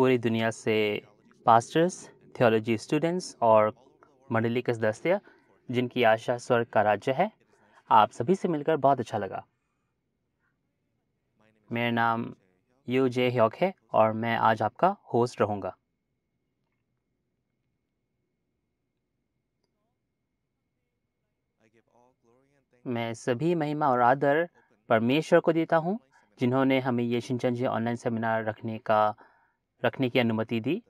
पूरी दुनिया से पास्टर्स थियोलॉजी स्टूडेंट्स और मंडली के सदस्य जिनकी आशा स्वर्ग का राज्य है आप सभी से मिलकर बहुत अच्छा लगा मेरा नाम यू जे ह्योक है और मैं आज आपका होस्ट रहूँगा मैं सभी महिमा और आदर परमेश्वर को देता हूँ जिन्होंने हमें ये शिनचंद जी ऑनलाइन सेमिनार रखने का रखने की अनुमति दी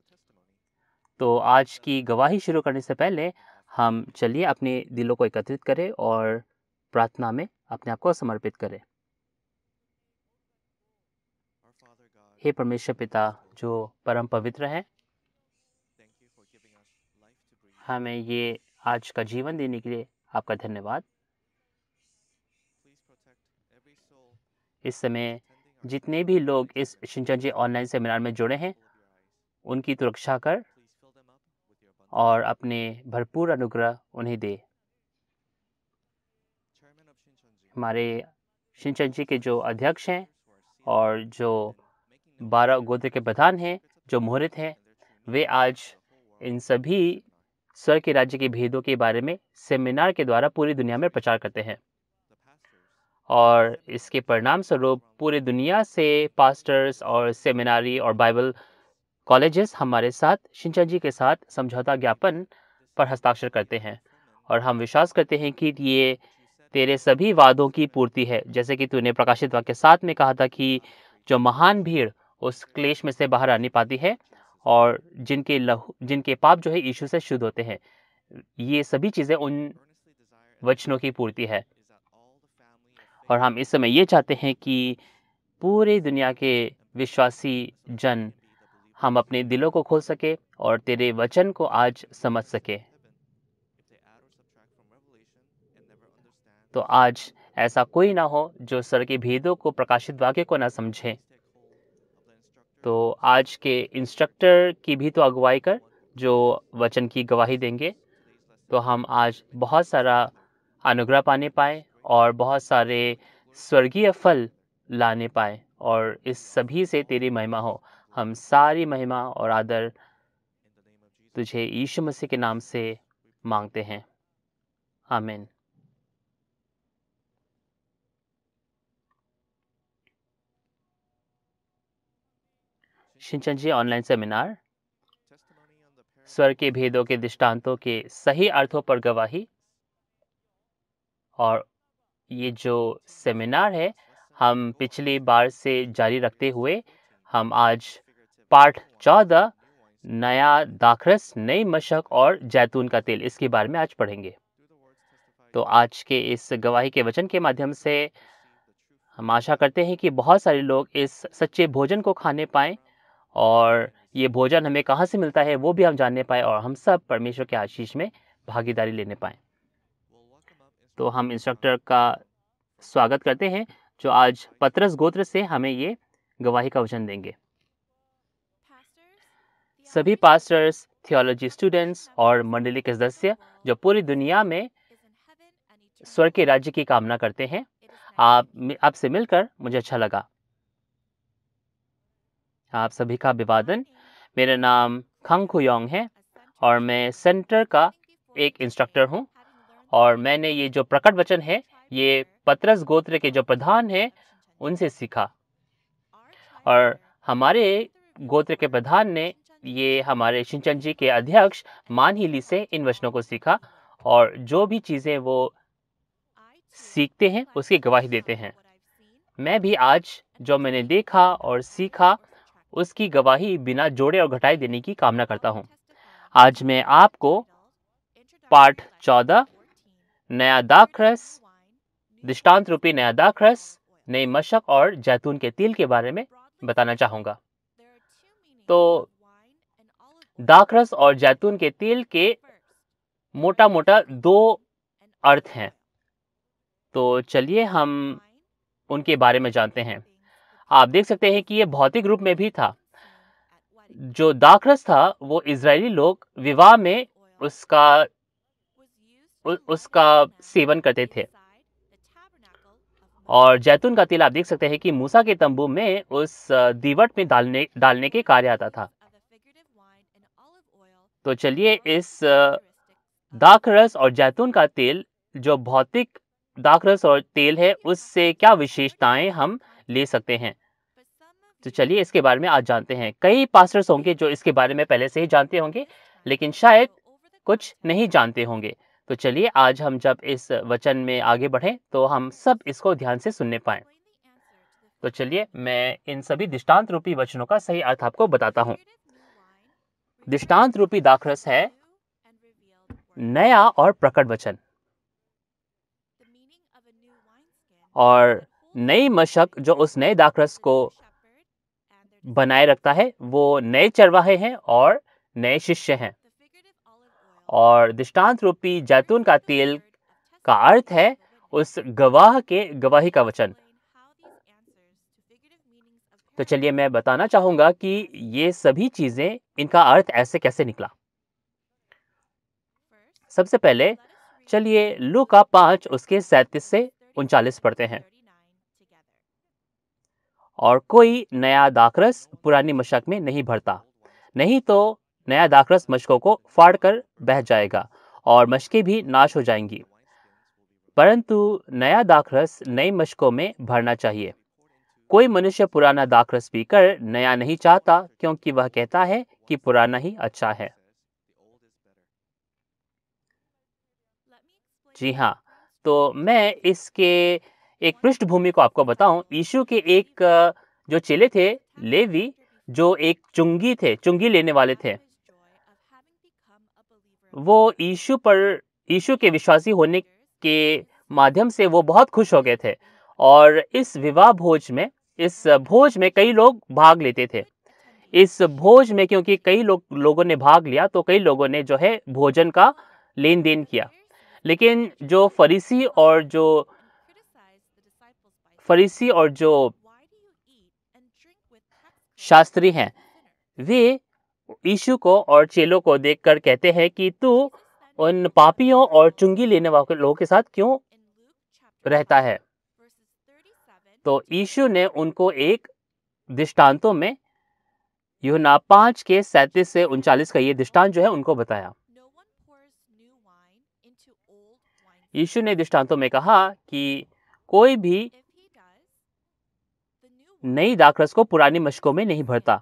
तो आज की गवाही शुरू करने से पहले हम चलिए अपने दिलों को एकत्रित करें और प्रार्थना में अपने आप को समर्पित करें हे परमेश्वर पिता जो परम पवित्र हैं हमें ये आज का जीवन देने के लिए आपका धन्यवाद इस समय जितने भी लोग इस जी ऑनलाइन सेमिनार में जुड़े हैं उनकी सुरक्षा तो कर और अपने भरपूर अनुग्रह उन्हें दे हमारे जी के जो अध्यक्ष हैं और जो बारह गोत्र के प्रधान हैं जो मोहरित हैं वे आज इन सभी स्वर के राज्य के भेदों के बारे में सेमिनार के द्वारा पूरी दुनिया में प्रचार करते हैं और इसके परिणाम स्वरूप पूरी दुनिया से पास्टर्स और सेमिनारी और बाइबल कॉलेजेस हमारे साथ शिंचा जी के साथ समझौता ज्ञापन पर हस्ताक्षर करते हैं और हम विश्वास करते हैं कि ये तेरे सभी वादों की पूर्ति है जैसे कि तूने प्रकाशित वाक्य साथ में कहा था कि जो महान भीड़ उस क्लेश में से बाहर नहीं पाती है और जिनके लहू जिनके पाप जो है यीशु से शुद्ध होते हैं ये सभी चीज़ें उन वचनों की पूर्ति है और हम इस समय ये चाहते हैं कि पूरे दुनिया के विश्वासी जन हम अपने दिलों को खोल सके और तेरे वचन को आज समझ सके तो आज ऐसा कोई ना हो जो सर के भेदों को प्रकाशित वाक्य को ना समझे तो आज के इंस्ट्रक्टर की भी तो अगुवाई कर जो वचन की गवाही देंगे तो हम आज बहुत सारा अनुग्रह पाने पाए और बहुत सारे स्वर्गीय फल लाने पाए और इस सभी से तेरी महिमा हो हम सारी महिमा और आदर तुझे यीशु मसीह के नाम से मांगते हैं आमीन शिंचन जी ऑनलाइन सेमिनार स्वर के भेदों के दृष्टांतों के सही अर्थों पर गवाही और ये जो सेमिनार है हम पिछली बार से जारी रखते हुए हम आज पार्ट चौदह नया दाखरस नई मशक और जैतून का तेल इसके बारे में आज पढ़ेंगे तो आज के इस गवाही के वचन के माध्यम से हम आशा करते हैं कि बहुत सारे लोग इस सच्चे भोजन को खाने पाएँ और ये भोजन हमें कहाँ से मिलता है वो भी हम जानने पाएँ और हम सब परमेश्वर के आशीष में भागीदारी लेने पाएँ तो हम इंस्ट्रक्टर का स्वागत करते हैं जो आज पत्रस गोत्र से हमें ये गवाही का वचन देंगे सभी पास्टर्स थियोलॉजी स्टूडेंट्स और मंडली के सदस्य जो पूरी दुनिया में स्वर के राज्य की कामना करते हैं आप आपसे मिलकर मुझे अच्छा लगा आप सभी का अभिवादन मेरा नाम खंग खुयोंग है और मैं सेंटर का एक इंस्ट्रक्टर हूँ और मैंने ये जो प्रकट वचन है ये पत्रस गोत्र के जो प्रधान है उनसे सीखा और हमारे गोत्र के प्रधान ने ये हमारे शिंचन जी के अध्यक्ष मानहिली से इन वचनों को सीखा और जो भी चीज़ें वो सीखते हैं उसकी गवाही देते हैं मैं भी आज जो मैंने देखा और सीखा उसकी गवाही बिना जोड़े और घटाए देने की कामना करता हूँ आज मैं आपको पाठ चौदह नया दाखरस दृष्टान्त दृष्टांत रूपी नया दाखरस नई मशक और जैतून के तिल के बारे में बताना चाहूँगा तो दाखरस और जैतून के तिल के मोटा मोटा दो अर्थ हैं तो चलिए हम उनके बारे में जानते हैं आप देख सकते हैं कि ये भौतिक रूप में भी था जो दाखरस था वो इसराइली लोग विवाह में उसका उसका सेवन करते थे और जैतून का तेल आप देख सकते हैं कि मूसा के तंबू में उस दीवट में डालने डालने के कार्य आता था तो चलिए इस दाख रस और जैतून का तेल जो भौतिक दाख रस और तेल है उससे क्या विशेषताएं हम ले सकते हैं तो चलिए इसके बारे में आज जानते हैं कई पास्टर्स होंगे जो इसके बारे में पहले से ही जानते होंगे लेकिन शायद कुछ नहीं जानते होंगे तो चलिए आज हम जब इस वचन में आगे बढ़ें तो हम सब इसको ध्यान से सुनने पाएं तो चलिए मैं इन सभी दृष्टांत रूपी वचनों का सही अर्थ आपको बताता हूं दृष्टांत रूपी दाखरस है नया और प्रकट वचन और नई मशक जो उस नए दाखरस को बनाए रखता है वो नए चरवाहे हैं और नए शिष्य हैं और दृष्टांत रूपी जैतून का तेल का अर्थ है उस गवाह के गवाही का वचन तो चलिए मैं बताना चाहूंगा कि ये सभी चीज़ें इनका अर्थ ऐसे कैसे निकला सबसे पहले चलिए लू का पांच उसके सैतीस से उनचालीस पढ़ते हैं और कोई नया दाखरस पुरानी मशक में नहीं भरता नहीं तो नया दाखरस मशकों को फाड़ कर बह जाएगा और मशकें भी नाश हो जाएंगी परंतु नया दाखरस नई मशकों में भरना चाहिए कोई मनुष्य पुराना दाखरस पीकर नया नहीं चाहता क्योंकि वह कहता है कि पुराना ही अच्छा है जी हाँ तो मैं इसके एक पृष्ठभूमि को आपको बताऊं यीशु के एक जो चेले थे लेवी जो एक चुंगी थे चुंगी लेने वाले थे वो यीशु पर यीशु के विश्वासी होने के माध्यम से वो बहुत खुश हो गए थे और इस विवाह भोज में इस भोज में कई लोग भाग लेते थे इस भोज में क्योंकि कई लोग लोगों ने भाग लिया तो कई लोगों ने जो है भोजन का लेन देन किया लेकिन जो फरीसी और जो फरीसी और जो शास्त्री हैं वे यीशु को और चेलों को देखकर कहते हैं कि तू उन पापियों और चुंगी लेने वाले लोगों के साथ क्यों रहता है तो यीशु ने उनको एक दृष्टांतों में युना पांच के सैतीस से उनचालीस का ये दृष्टांत जो है उनको बताया यीशु ने दृष्टांतों में कहा कि कोई भी नई दाखरस को पुरानी मशकों में नहीं भरता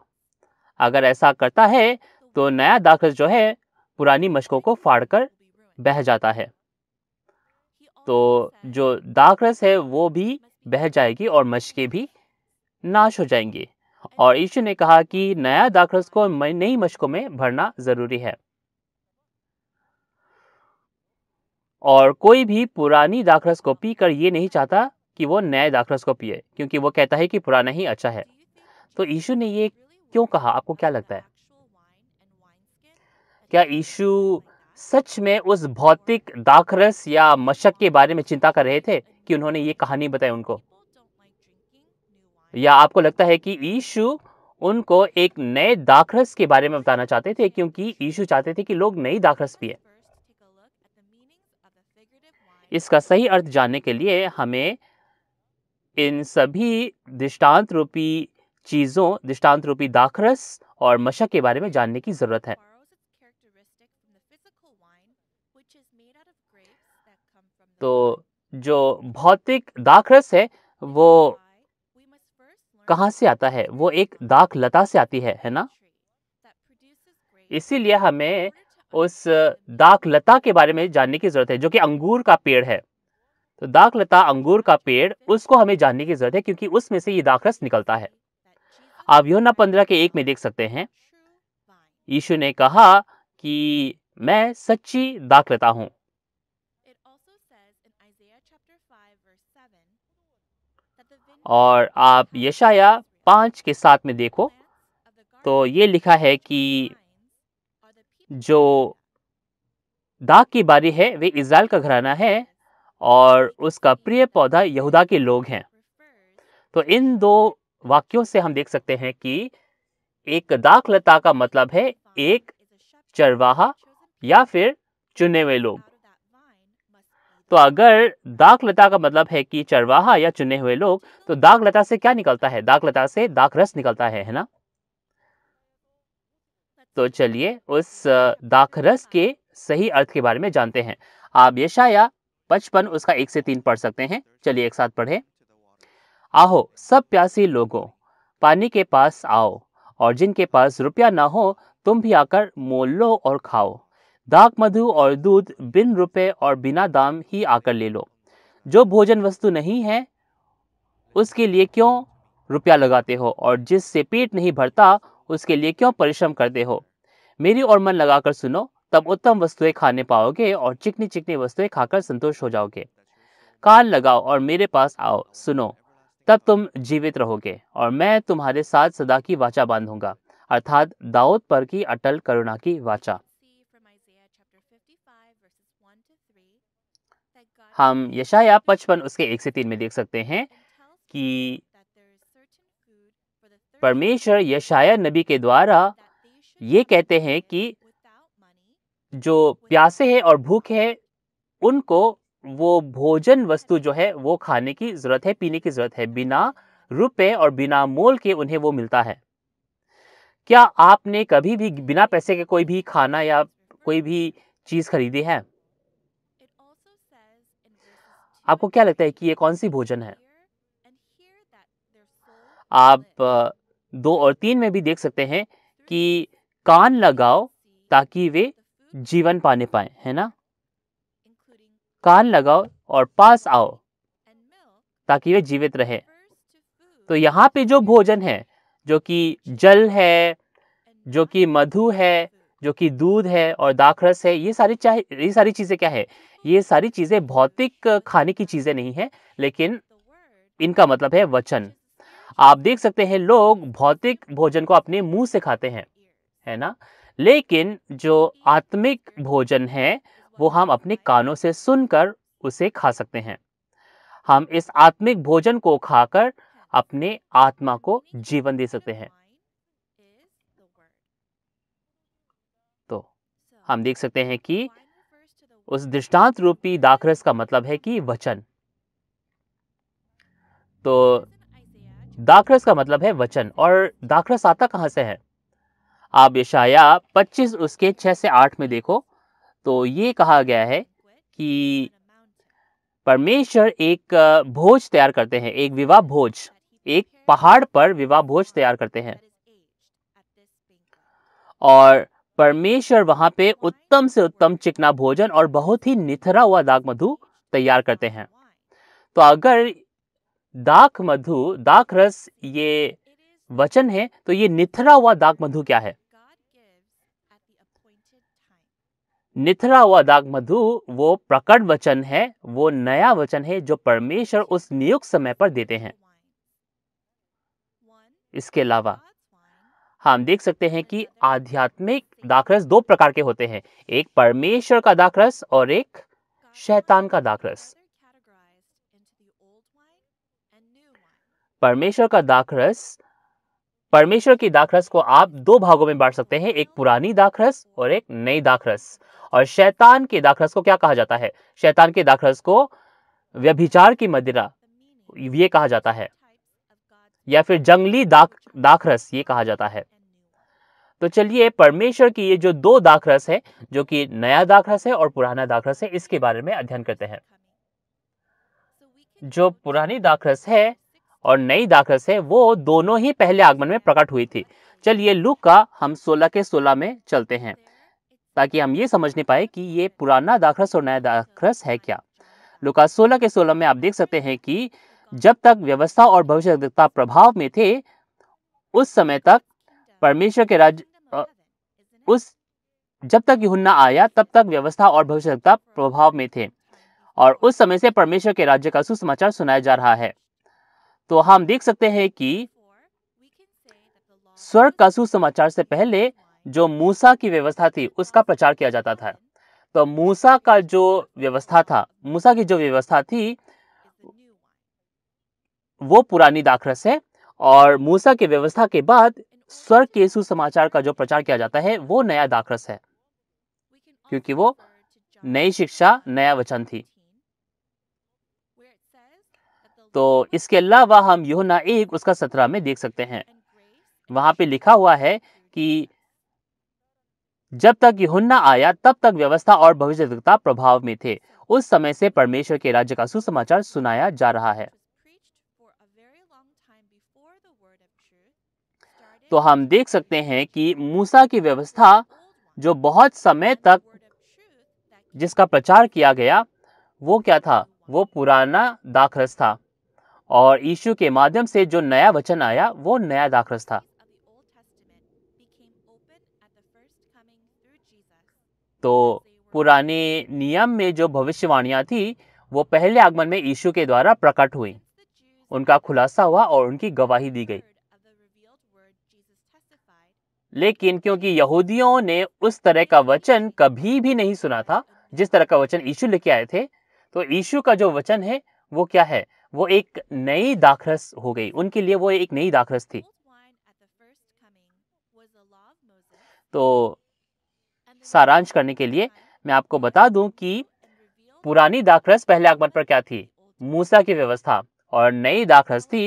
अगर ऐसा करता है तो नया दाखिल जो है पुरानी मशकों को फाड़कर बह जाता है तो जो दाखरस है वो भी बह जाएगी और मशकें भी नाश हो जाएंगी और यीशु ने कहा कि नया दाखरस को नई मशकों में भरना ज़रूरी है और कोई भी पुरानी दाखरस को पी कर ये नहीं चाहता कि वो नए दाखरस को पिए क्योंकि वो कहता है कि पुराना ही अच्छा है तो यीशु ने ये क्यों कहा आपको क्या लगता है क्या ईशु सच में उस भौतिक दाखरस या मशक के बारे में चिंता कर रहे थे कि उन्होंने ये कहानी बताई उनको या आपको लगता है कि ईशु उनको एक नए दाखरस के बारे में बताना चाहते थे क्योंकि ईशु चाहते थे कि लोग नई दाखरस पिए इसका सही अर्थ जानने के लिए हमें इन सभी दृष्टांत रूपी चीज़ों दृष्टांत रूपी दाखरस और मशक के बारे में जानने की ज़रूरत है तो जो भौतिक दाखरस है वो कहाँ से आता है वो एक दाख लता से आती है है ना इसीलिए हमें उस दाख लता के बारे में जानने की ज़रूरत है जो कि अंगूर का पेड़ है तो दाख लता अंगूर का पेड़ उसको हमें जानने की ज़रूरत है क्योंकि उसमें से ये दाखरस निकलता है आप योना पंद्रह के एक में देख सकते हैं यीशु ने कहा कि मैं सच्ची दाखलता हूं और आप यशाया पांच के साथ में देखो तो ये लिखा है कि जो दाग की बारी है वे इसराइल का घराना है और उसका प्रिय पौधा यहूदा के लोग हैं तो इन दो वाक्यों से हम देख सकते हैं कि एक दाखलता का मतलब है एक चरवाहा या फिर चुने हुए लोग तो अगर दाखलता का मतलब है कि चरवाहा या चुने हुए लोग तो दाखलता से क्या निकलता है दाखलता से दाख रस निकलता है है ना तो चलिए उस दाख रस के सही अर्थ के बारे में जानते हैं आप यशाया पचपन उसका एक से तीन पढ़ सकते हैं चलिए एक साथ पढ़ें आहो सब प्यासी लोगों पानी के पास आओ और जिनके पास रुपया ना हो तुम भी आकर मोल लो और खाओ दाक मधु और दूध बिन रुपए और बिना दाम ही आकर ले लो जो भोजन वस्तु नहीं है उसके लिए क्यों रुपया लगाते हो और जिससे पेट नहीं भरता उसके लिए क्यों परिश्रम करते हो मेरी और मन लगाकर सुनो तब उत्तम वस्तुएं खाने पाओगे और चिकनी चिकनी वस्तुएं खाकर संतोष हो जाओगे कान लगाओ और मेरे पास आओ सुनो तब तुम जीवित रहोगे और मैं तुम्हारे साथ सदा की वाचा बांधूंगा अर्थात दाऊद पर की अटल करुणा की वाचा हम यशाया पचपन उसके एक से तीन में देख सकते हैं कि परमेश्वर यशाया नबी के द्वारा ये कहते हैं कि जो प्यासे हैं और भूखे हैं उनको वो भोजन वस्तु जो है वो खाने की ज़रूरत है पीने की ज़रूरत है बिना रुपए और बिना मोल के उन्हें वो मिलता है क्या आपने कभी भी बिना पैसे के कोई भी खाना या कोई भी चीज़ खरीदी है आपको क्या लगता है कि ये कौन सी भोजन है आप दो और तीन में भी देख सकते हैं कि कान लगाओ ताकि वे जीवन पाने पाए है ना कान लगाओ और पास आओ ताकि वे जीवित रहे तो यहाँ पे जो भोजन है जो कि जल है जो कि मधु है जो कि दूध है और दाखरस है ये सारी चाहे ये सारी चीज़ें क्या है ये सारी चीज़ें भौतिक खाने की चीज़ें नहीं है लेकिन इनका मतलब है वचन आप देख सकते हैं लोग भौतिक भोजन को अपने मुंह से खाते हैं है ना लेकिन जो आत्मिक भोजन है वो हम अपने कानों से सुनकर उसे खा सकते हैं हम इस आत्मिक भोजन को खाकर अपने आत्मा को जीवन दे सकते हैं तो हम देख सकते हैं कि उस दृष्टांत रूपी दाखरस का मतलब है कि वचन तो दाखरस का मतलब है वचन और दाखरस आता कहां से है आप यशाया 25 उसके 6 से 8 में देखो तो ये कहा गया है कि परमेश्वर एक भोज तैयार करते हैं एक विवाह भोज एक पहाड़ पर विवाह भोज तैयार करते हैं और परमेश्वर वहां पे उत्तम से उत्तम चिकना भोजन और बहुत ही निथरा हुआ दाग मधु तैयार करते हैं तो अगर दाक मधु दाक रस ये वचन है तो ये निथरा हुआ दाक मधु क्या है निथरा हुआ दाग मधु वो प्रकट वचन है वो नया वचन है जो परमेश्वर उस नियुक्त समय पर देते हैं इसके अलावा हम देख सकते हैं कि आध्यात्मिक दाखरस दो प्रकार के होते हैं एक परमेश्वर का दाखरस और एक शैतान का दाखरस परमेश्वर का दाखरस परमेश्वर की दाखरस को आप दो भागों में बांट सकते हैं एक पुरानी दाखरस और एक नई दाखरस और शैतान के दाखरस को क्या कहा जाता है शैतान के दाखरस को व्यभिचार की मदिरा ये कहा जाता है या फिर जंगली दाख दाखरस ये कहा जाता है तो चलिए परमेश्वर की ये जो दो दाखरस है जो कि नया दाखरस है और पुराना दाखरस है इसके बारे में अध्ययन करते हैं जो पुरानी दाखरस है और नई दाखरस है वो दोनों ही पहले आगमन में प्रकट हुई थी चलिए लुक का हम 16 के 16 में चलते हैं ताकि हम ये समझ नहीं पाए कि ये पुराना दाखरस और नया दाखरस है क्या लुका सोलह के सोलह में आप देख सकते हैं कि जब तक व्यवस्था और भविष्य प्रभाव में थे उस समय तक परमेश्वर के राज्य उस जब तक यूहन्ना आया तब तक व्यवस्था और भविष्य प्रभाव में थे और उस समय से परमेश्वर के राज्य का सुसमाचार सुनाया जा रहा है तो हम देख सकते हैं कि स्वर्ग का सुसमाचार से पहले जो मूसा की व्यवस्था थी उसका प्रचार किया जाता था तो मूसा का जो व्यवस्था था मूसा की जो व्यवस्था थी वो पुरानी दाखरस है और मूसा की व्यवस्था के बाद स्वर्ग के सुसमाचार का जो प्रचार किया जाता है वो नया दाखरस है क्योंकि वो नई शिक्षा नया वचन थी तो इसके अलावा हम योना एक उसका सत्रह में देख सकते हैं वहां पे लिखा हुआ है कि जब तक यहुन्ना आया तब तक व्यवस्था और भविष्यता प्रभाव में थे उस समय से परमेश्वर के राज्य का सुसमाचार सुनाया जा रहा है तो हम देख सकते हैं कि मूसा की व्यवस्था जो बहुत समय तक जिसका प्रचार किया गया वो क्या था वो पुराना दाखरस था और ईशु के माध्यम से जो नया वचन आया वो नया दाखरस था तो पुराने नियम में जो भविष्यवाणियां थी वो पहले आगमन में यीशु के द्वारा प्रकट हुई उनका खुलासा हुआ और उनकी गवाही दी गई लेकिन क्योंकि यहूदियों ने उस तरह का वचन कभी भी नहीं सुना था जिस तरह का वचन यीशु लेके आए थे तो यीशु का जो वचन है वो क्या है वो एक नई दाखरस हो गई उनके लिए वो एक नई दाखरस थी तो सारांश करने के लिए मैं आपको बता दूं कि पुरानी दाखरस पहले आगमन पर क्या थी मूसा की व्यवस्था और नई दाखरस थी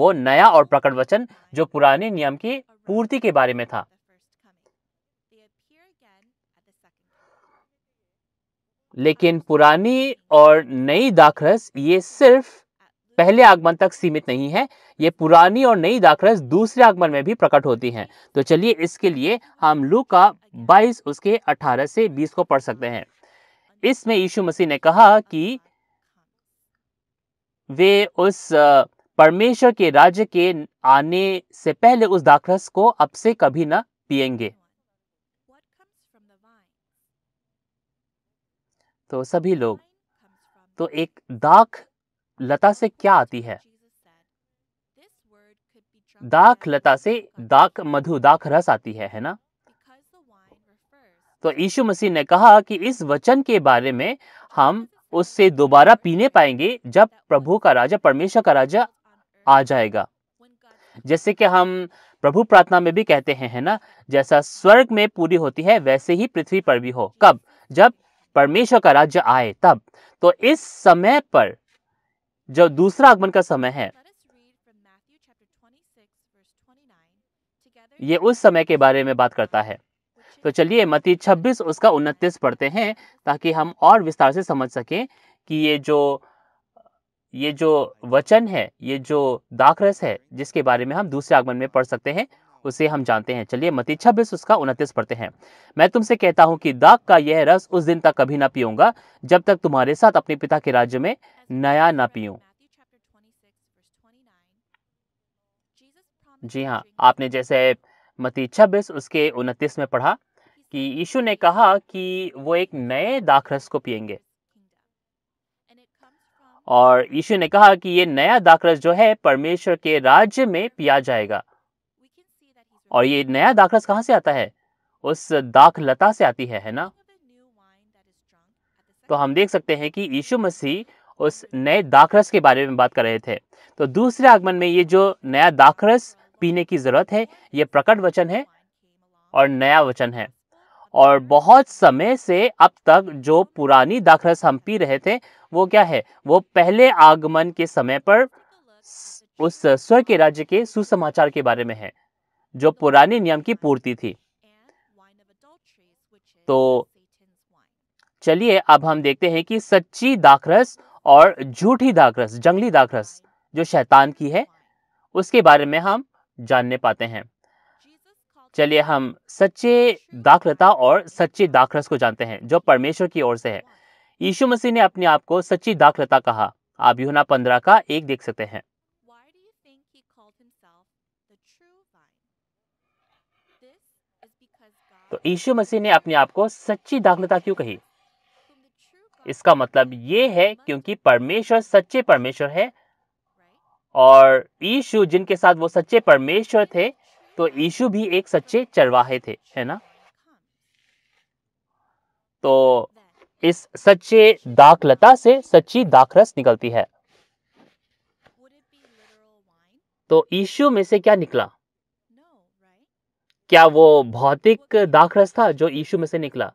वो नया और प्रकट वचन जो पुराने नियम की पूर्ति के बारे में था लेकिन पुरानी और नई दाखरस ये सिर्फ पहले आगमन तक सीमित नहीं है ये पुरानी और नई दाखरस दूसरे आगमन में भी प्रकट होती हैं तो चलिए इसके लिए हम लू का बाईस उसके अठारह से बीस को पढ़ सकते हैं इसमें यीशु मसीह ने कहा कि वे उस परमेश्वर के राज्य के आने से पहले उस दाखरस को अब से कभी ना पिएंगे तो सभी लोग तो एक दाख लता से क्या आती है दाख लता से दाख मधु दाख रस आती है है ना तो यीशु मसीह ने कहा कि इस वचन के बारे में हम उससे दोबारा पीने पाएंगे जब प्रभु का राजा परमेश्वर का राजा आ जाएगा जैसे कि हम प्रभु प्रार्थना में भी कहते हैं है ना जैसा स्वर्ग में पूरी होती है वैसे ही पृथ्वी पर भी हो कब जब परमेश्वर का राज्य आए तब तो इस समय पर जब दूसरा आगमन का समय है ये उस समय के बारे में बात करता है तो चलिए मती 26 उसका उनतीस पढ़ते हैं ताकि हम और विस्तार से समझ सकें कि ये जो ये जो वचन है ये जो दाखरस है जिसके बारे में हम दूसरे आगमन में पढ़ सकते हैं उसे हम जानते हैं चलिए मती छब्बीस उसका उनतीस पढ़ते हैं मैं तुमसे कहता हूँ कि दाग का यह रस उस दिन तक कभी ना पीऊंगा जब तक तुम्हारे साथ अपने पिता के राज्य में नया ना पीऊ जी हाँ आपने जैसे मती छब्बीस उसके उनतीस में पढ़ा कि यीशु ने कहा कि वो एक नए दाखरस को पियेंगे और यीशु ने कहा कि ये नया दाखरस जो है परमेश्वर के राज्य में पिया जाएगा और ये नया दाखरस कहाँ से आता है उस दाखलता से आती है है ना तो हम देख सकते हैं कि यीशु मसीह उस नए दाखरस के बारे में बात कर रहे थे तो दूसरे आगमन में ये जो नया दाखरस पीने की ज़रूरत है ये प्रकट वचन है और नया वचन है और बहुत समय से अब तक जो पुरानी दाखरस हम पी रहे थे वो क्या है वो पहले आगमन के समय पर उस स्वर के राज्य के सुसमाचार के बारे में है जो पुराने नियम की पूर्ति थी तो चलिए अब हम देखते हैं कि सच्ची दाखरस और झूठी दाखरस जंगली दाखरस जो शैतान की है उसके बारे में हम जानने पाते हैं चलिए हम सच्चे दाखलता और सच्चे दाखरस को जानते हैं जो परमेश्वर की ओर से है यीशु मसीह ने अपने आप को सच्ची दाखलता कहा आप यूना पंद्रह का एक देख सकते हैं तो यीशु मसीह ने अपने आप को सच्ची दाखलता क्यों कही इसका मतलब ये है क्योंकि परमेश्वर सच्चे परमेश्वर है और यीशु जिनके साथ वो सच्चे परमेश्वर थे तो यीशु भी एक सच्चे चरवाहे थे है ना तो इस सच्चे दाखलता से सच्ची दाखरस निकलती है तो यीशु में से क्या निकला क्या वो भौतिक दाखरस था जो यीशु में से निकला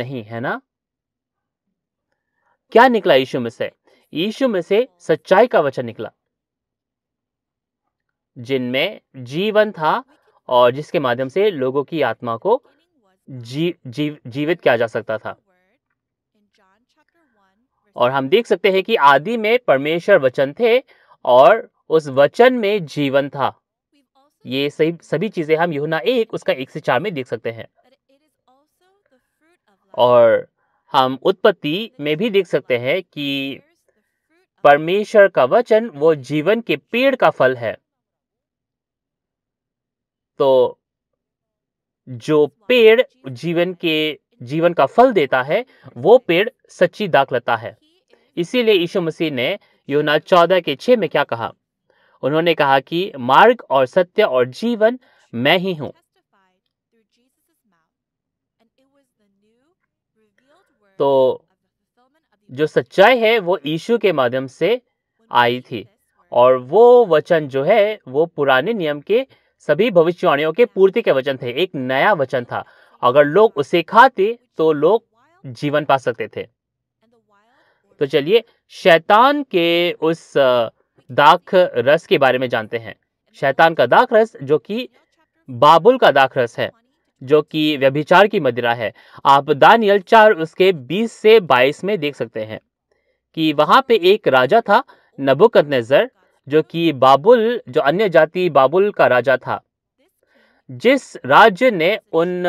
नहीं है ना क्या निकला यीशु में से यीशु में से सच्चाई का वचन निकला जिनमें जीवन था और जिसके माध्यम से लोगों की आत्मा को जी, जी, जीवित किया जा सकता था और हम देख सकते हैं कि आदि में परमेश्वर वचन थे और उस वचन में जीवन था ये सही सभी चीज़ें हम यूना एक उसका एक से चार में देख सकते हैं और हम उत्पत्ति में भी देख सकते हैं कि परमेश्वर का वचन वो जीवन के पेड़ का फल है तो जो पेड़ जीवन के जीवन का फल देता है वो पेड़ सच्ची दाखलता है इसीलिए यीशु मसीह ने योना चौदह के छः में क्या कहा उन्होंने कहा कि मार्ग और सत्य और जीवन मैं ही हूँ तो जो सच्चाई है वो यीशु के माध्यम से आई थी और वो वचन जो है वो पुराने नियम के सभी भविष्यवाणियों के पूर्ति के वचन थे एक नया वचन था अगर लोग उसे खाते तो लोग जीवन पा सकते थे तो चलिए शैतान के उस दाख रस के बारे में जानते हैं शैतान का दाख रस जो कि बाबुल का दाख रस है जो कि व्यभिचार की मदिरा है आप दानियल चार उसके 20 से 22 में देख सकते हैं कि वहाँ पे एक राजा था नबुकत नजर जो कि बाबुल जो अन्य जाति बाबुल का राजा था जिस राज्य ने उन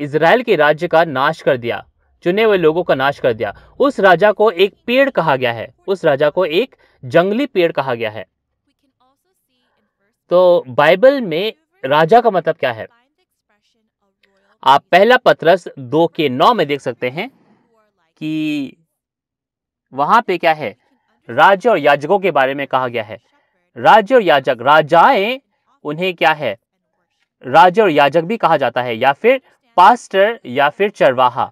इसराइल के राज्य का नाश कर दिया चुने हुए लोगों का नाश कर दिया उस राजा को एक पेड़ कहा गया है उस राजा को एक जंगली पेड़ कहा गया है तो बाइबल में राजा का मतलब क्या है आप पहला पत्रस दो के नौ में देख सकते हैं कि वहां पे क्या है राज्य और याजकों के बारे में कहा गया है राज्य और याजक राजाएं उन्हें क्या है राज्य और याजक भी कहा जाता है या फिर पास्टर या फिर चरवाहा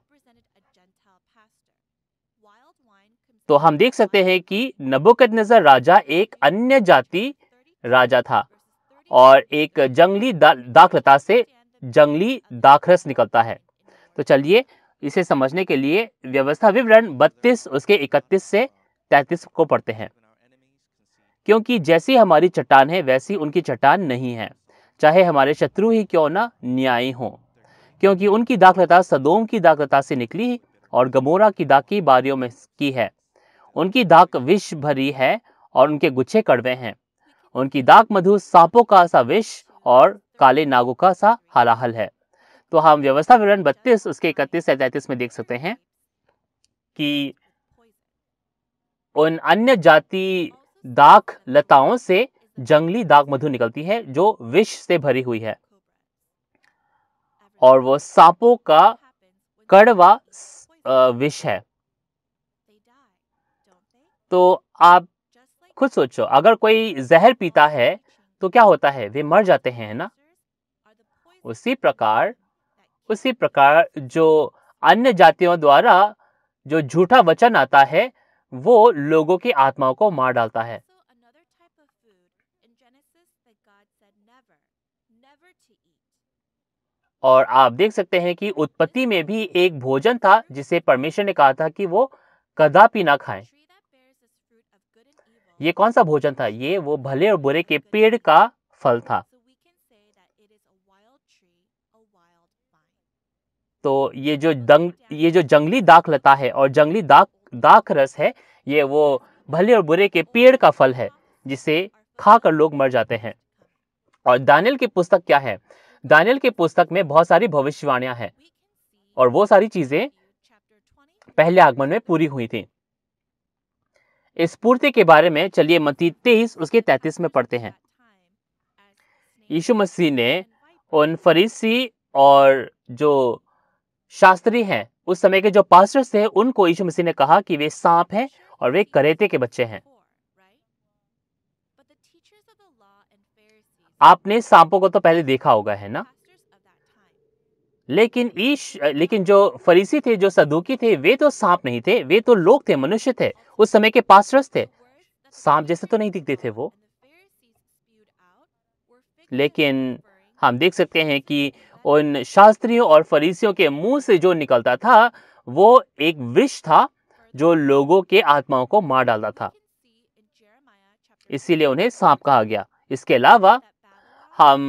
तो हम देख सकते हैं कि नबोकद नज़र राजा एक अन्य जाति राजा था और एक जंगली दा, दाखलता से जंगली दाखरस निकलता है तो चलिए इसे समझने के लिए व्यवस्था विवरण 32 उसके 31 से 33 को पढ़ते हैं क्योंकि जैसी हमारी चट्टान है वैसी उनकी चट्टान नहीं है चाहे हमारे शत्रु ही क्यों ना न्यायी हो क्योंकि उनकी दाखलता सदोम की दाखलता से निकली और गमोरा की दाकी बारियों में की है उनकी दाक विष भरी है और उनके गुच्छे कड़वे हैं उनकी दाक मधु सांपों का सा विष और काले नागों का सा हलाहल है तो हम व्यवस्था विवरण बत्तीस उसके इकतीस से तैतीस में देख सकते हैं कि उन अन्य जाति दाक लताओं से जंगली दाक मधु निकलती है जो विष से भरी हुई है और वो सांपों का कड़वा विष है तो आप खुद सोचो अगर कोई जहर पीता है तो क्या होता है वे मर जाते हैं है ना उसी प्रकार उसी प्रकार जो अन्य जातियों द्वारा जो झूठा वचन आता है वो लोगों की आत्माओं को मार डालता है और आप देख सकते हैं कि उत्पत्ति में भी एक भोजन था जिसे परमेश्वर ने कहा था कि वो कदापि ना खाएं। ये कौन सा भोजन था ये वो भले और बुरे के पेड़ का फल था तो ये जो दंग ये जो जंगली दाख लता है और जंगली दाक दाख रस है ये वो भले और बुरे के पेड़ का फल है जिसे खा कर लोग मर जाते हैं और दानियल की पुस्तक क्या है दानियल की पुस्तक में बहुत सारी भविष्यवाणियां हैं और वो सारी चीज़ें पहले आगमन में पूरी हुई थी स्फूर्ति के बारे में चलिए मती तेईस उसके तैतीस में पढ़ते हैं यीशु मसीह ने उन फरीसी और जो शास्त्री हैं उस समय के जो पास्टर्स थे उनको यीशु मसीह ने कहा कि वे सांप हैं और वे करेते के बच्चे हैं आपने सांपों को तो पहले देखा होगा है ना लेकिन ईश लेकिन जो फरीसी थे जो सदुकी थे वे तो सांप नहीं थे वे तो लोग थे मनुष्य थे उस समय के पास थे सांप जैसे तो नहीं दिखते थे वो लेकिन हम देख सकते हैं कि उन शास्त्रियों और फरीसियों के मुंह से जो निकलता था वो एक विष था जो लोगों के आत्माओं को मार डालता था इसीलिए उन्हें सांप कहा गया इसके अलावा हम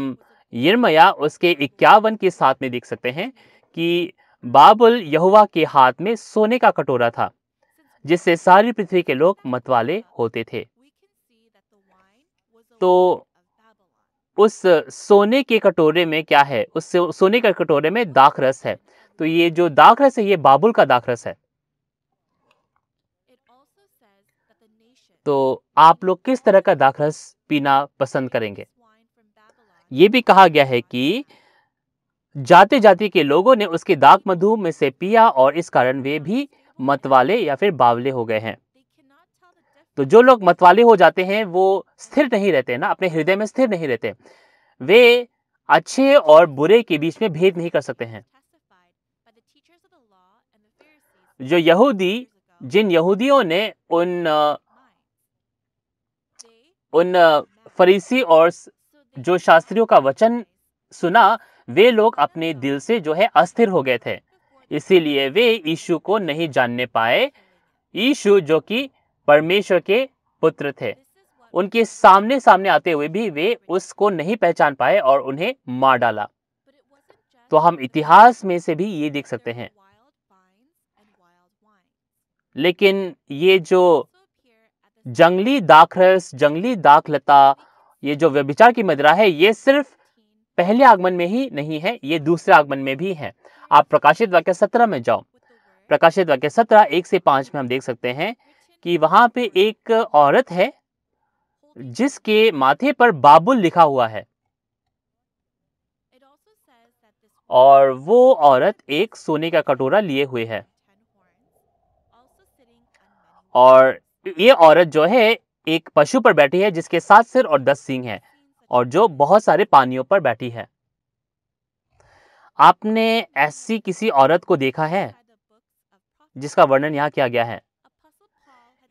यमया उसके इक्यावन के साथ में देख सकते हैं कि बाबुल यहुआ के हाथ में सोने का कटोरा था जिससे सारी पृथ्वी के लोग मतवाले होते थे तो उस सोने के कटोरे में क्या है उस सोने के कटोरे में दाख रस है तो ये जो दाख रस है ये बाबुल का दाख रस है तो आप लोग किस तरह का दाख रस पीना पसंद करेंगे ये भी कहा गया है कि जाति जाति के लोगों ने उसके दाग मधु में से पिया और इस कारण वे भी मतवाले या फिर बावले हो गए हैं तो जो लोग मतवाले हो जाते हैं वो स्थिर नहीं रहते ना अपने हृदय में स्थिर नहीं रहते वे अच्छे और बुरे के बीच में भेद नहीं कर सकते हैं जो यहूदी जिन यहूदियों ने उन उन फरीसी और जो शास्त्रियों का वचन सुना वे लोग अपने दिल से जो है अस्थिर हो गए थे इसीलिए वे यीशु को नहीं जानने पाए यीशु जो कि परमेश्वर के पुत्र थे उनके सामने सामने आते हुए भी वे उसको नहीं पहचान पाए और उन्हें मार डाला तो हम इतिहास में से भी ये देख सकते हैं लेकिन ये जो जंगली दाखरस जंगली दाखलता ये जो व्यभिचार की मदिरा है ये सिर्फ पहले आगमन में ही नहीं है ये दूसरे आगमन में भी है आप प्रकाशित वाक्य सत्रह में जाओ प्रकाशित वाक्य सत्रह एक से पांच में हम देख सकते हैं कि वहां पे एक औरत है जिसके माथे पर बाबुल लिखा हुआ है और वो औरत एक सोने का कटोरा लिए हुए है और ये औरत जो है एक पशु पर बैठी है जिसके सात सिर और दस सिंह है और जो बहुत सारे पानियों पर बैठी है आपने ऐसी किसी औरत को देखा है जिसका वर्णन यहाँ किया गया है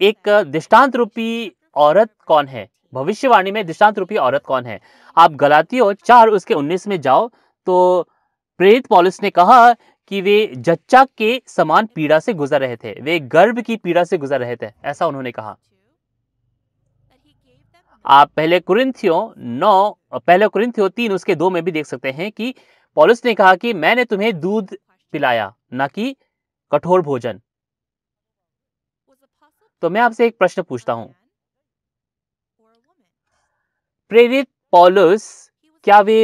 एक दृष्टांत रूपी औरत कौन है भविष्यवाणी में दृष्टांत रूपी औरत कौन है आप गलातियों चार उसके उन्नीस में जाओ तो प्रेरित पॉलिस ने कहा कि वे जच्चा के समान पीड़ा से गुजर रहे थे वे गर्भ की पीड़ा से गुजर रहे थे ऐसा उन्होंने कहा आप पहले कुरिंथियों नौ पहले कुरिंथियों तीन उसके दो में भी देख सकते हैं कि पॉलिस ने कहा कि मैंने तुम्हें दूध पिलाया ना कि कठोर भोजन तो मैं आपसे एक प्रश्न पूछता हूं प्रेरित पॉलुस क्या वे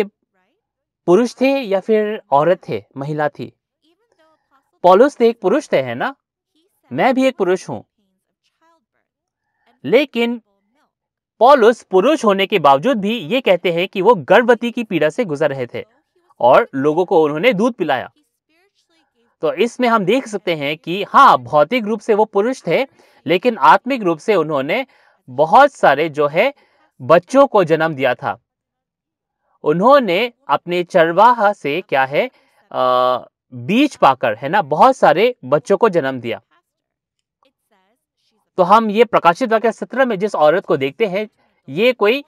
पुरुष थे या फिर औरत थे महिला थी तो एक पुरुष थे है ना मैं भी एक पुरुष हूं लेकिन पॉलुस पुरुष होने के बावजूद भी ये कहते हैं कि वो गर्भवती की पीड़ा से गुजर रहे थे और लोगों को उन्होंने दूध पिलाया तो इसमें हम देख सकते हैं कि हाँ भौतिक रूप से वो पुरुष थे लेकिन आत्मिक रूप से उन्होंने बहुत सारे जो है बच्चों को जन्म दिया था उन्होंने अपने चरवाह से क्या है आ, बीज पाकर है ना बहुत सारे बच्चों को जन्म दिया तो हम ये प्रकाशित वाक्य सत्रह में जिस औरत को देखते हैं ये कोई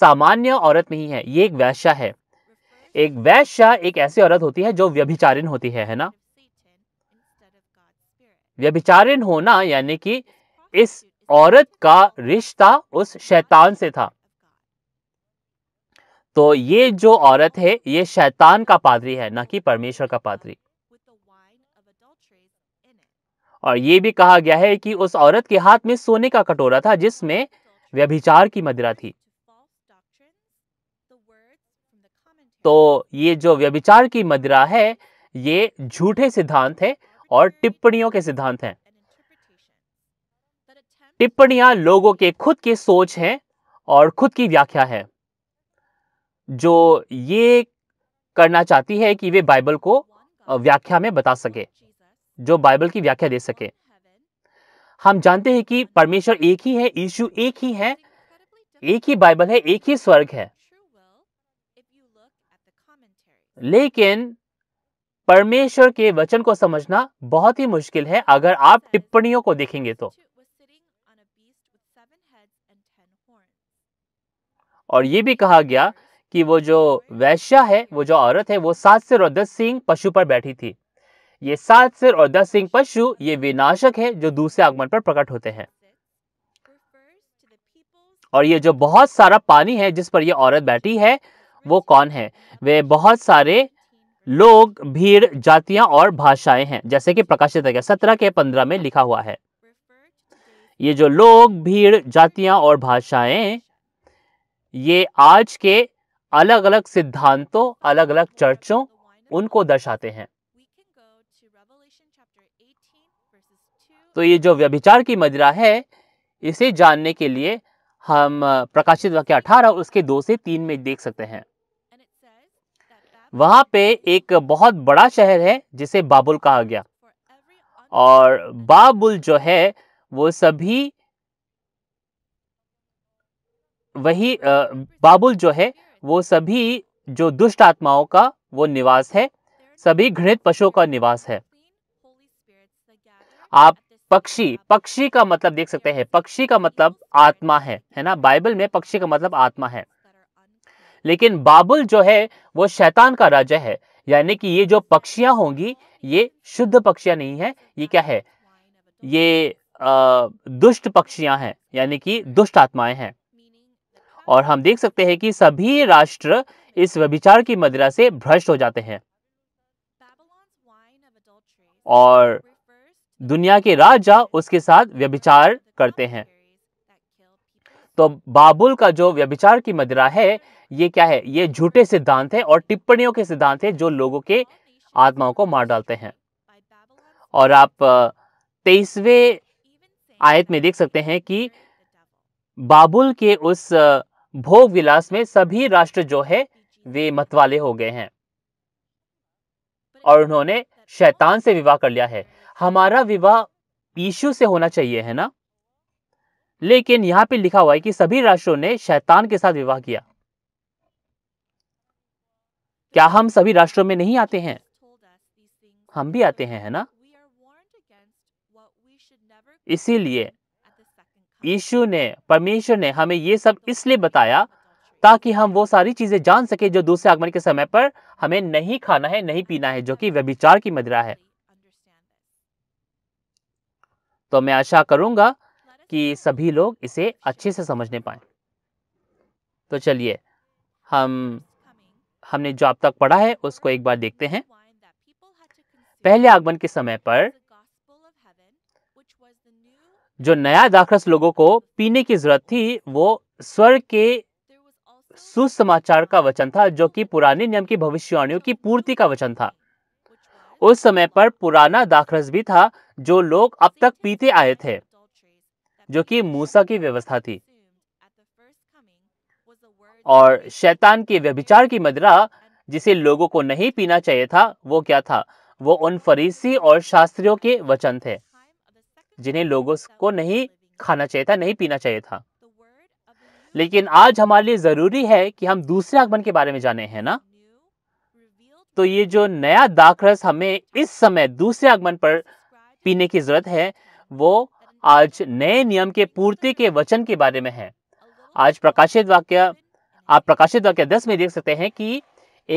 सामान्य औरत नहीं है ये एक वैश्या है एक वैश्या एक ऐसी औरत होती है जो व्यभिचारिन होती है है ना व्यभिचारिन होना यानी कि इस औरत का रिश्ता उस शैतान से था तो ये जो औरत है ये शैतान का पादरी है ना कि परमेश्वर का पादरी और ये भी कहा गया है कि उस औरत के हाथ में सोने का कटोरा था जिसमें व्यभिचार की मदिरा थी तो ये जो व्यभिचार की मदिरा है ये झूठे सिद्धांत है और टिप्पणियों के सिद्धांत हैं टिप्पणियां लोगों के खुद की सोच हैं और खुद की व्याख्या है जो ये करना चाहती है कि वे बाइबल को व्याख्या में बता सके जो बाइबल की व्याख्या दे सके हम जानते हैं कि परमेश्वर एक ही है यीशु एक ही है एक ही बाइबल है एक ही स्वर्ग है लेकिन परमेश्वर के वचन को समझना बहुत ही मुश्किल है अगर आप टिप्पणियों को देखेंगे तो और ये भी कहा गया कि वो जो वैश्या है वो जो औरत है वो सात से और दस सिंह पशु पर बैठी थी ये सात सिर और दस सिंह पशु ये विनाशक है जो दूसरे आगमन पर प्रकट होते हैं और ये जो बहुत सारा पानी है जिस पर ये औरत बैठी है वो कौन है वे बहुत सारे लोग भीड़ जातियां और भाषाएं हैं जैसे कि प्रकाशित है सत्रह के पंद्रह में लिखा हुआ है ये जो लोग भीड़ जातियां और भाषाएं ये आज के अलग अलग सिद्धांतों अलग अलग चर्चों उनको दर्शाते हैं तो ये जो व्यभिचार की मदिरा है इसे जानने के लिए हम प्रकाशित वाक्य अठारह उसके दो से तीन में देख सकते हैं वहां पे एक बहुत बड़ा शहर है जिसे बाबुल कहा गया और बाबुल जो है वो सभी वही बाबुल जो है वो सभी जो दुष्ट आत्माओं का वो निवास है सभी घृणित पशुओं का निवास है आप पक्षी पक्षी का मतलब देख सकते हैं पक्षी का मतलब आत्मा है है ना बाइबल में पक्षी का मतलब आत्मा है लेकिन बाबुल जो है वो शैतान का राजा है यानी कि ये जो पक्षियां होंगी ये शुद्ध पक्षियां नहीं है ये क्या है ये आ, दुष्ट पक्षियां हैं यानी कि दुष्ट आत्माएं हैं और हम देख सकते हैं कि सभी राष्ट्र इस व्यभिचार की मदिरा से भ्रष्ट हो जाते हैं और दुनिया के राजा उसके साथ व्यभिचार करते हैं तो बाबुल का जो व्यभिचार की मदिरा है ये क्या है ये झूठे सिद्धांत है और टिप्पणियों के सिद्धांत है जो लोगों के आत्माओं को मार डालते हैं और आप तेईसवें आयत में देख सकते हैं कि बाबुल के उस भोग विलास में सभी राष्ट्र जो है वे मतवाले हो गए हैं और उन्होंने शैतान से विवाह कर लिया है हमारा विवाह यीशु से होना चाहिए है ना लेकिन यहां पे लिखा हुआ है कि सभी राष्ट्रों ने शैतान के साथ विवाह किया क्या हम सभी राष्ट्रों में नहीं आते हैं हम भी आते हैं है ना इसीलिए यीशु ने परमेश्वर ने हमें ये सब इसलिए बताया ताकि हम वो सारी चीजें जान सके जो दूसरे आगमन के समय पर हमें नहीं खाना है नहीं पीना है जो कि व्यभिचार की मदिरा है तो मैं आशा करूंगा कि सभी लोग इसे अच्छे से समझने पाए तो चलिए हम हमने जो अब तक पढ़ा है उसको एक बार देखते हैं पहले आगमन के समय पर जो नया दाखरस लोगों को पीने की जरूरत थी वो स्वर्ग के सुसमाचार का वचन था जो कि पुराने नियम की भविष्यवाणियों की पूर्ति का वचन था उस समय पर पुराना दाखरस भी था जो लोग अब तक पीते आए थे जो कि मूसा की व्यवस्था थी और शैतान के व्यभिचार की मदरा जिसे लोगों को नहीं पीना चाहिए था वो क्या था वो उन फरीसी और शास्त्रियों के वचन थे जिन्हें लोगों को नहीं खाना चाहिए था नहीं पीना चाहिए था लेकिन आज हमारे लिए ज़रूरी है कि हम दूसरे आगमन के बारे में जाने हैं ना तो ये जो नया दाख रस हमें इस समय दूसरे आगमन पर पीने की जरूरत है वो आज नए नियम के पूर्ति के वचन के बारे में है आज प्रकाशित वाक्य आप प्रकाशित वाक्य दस में देख सकते हैं कि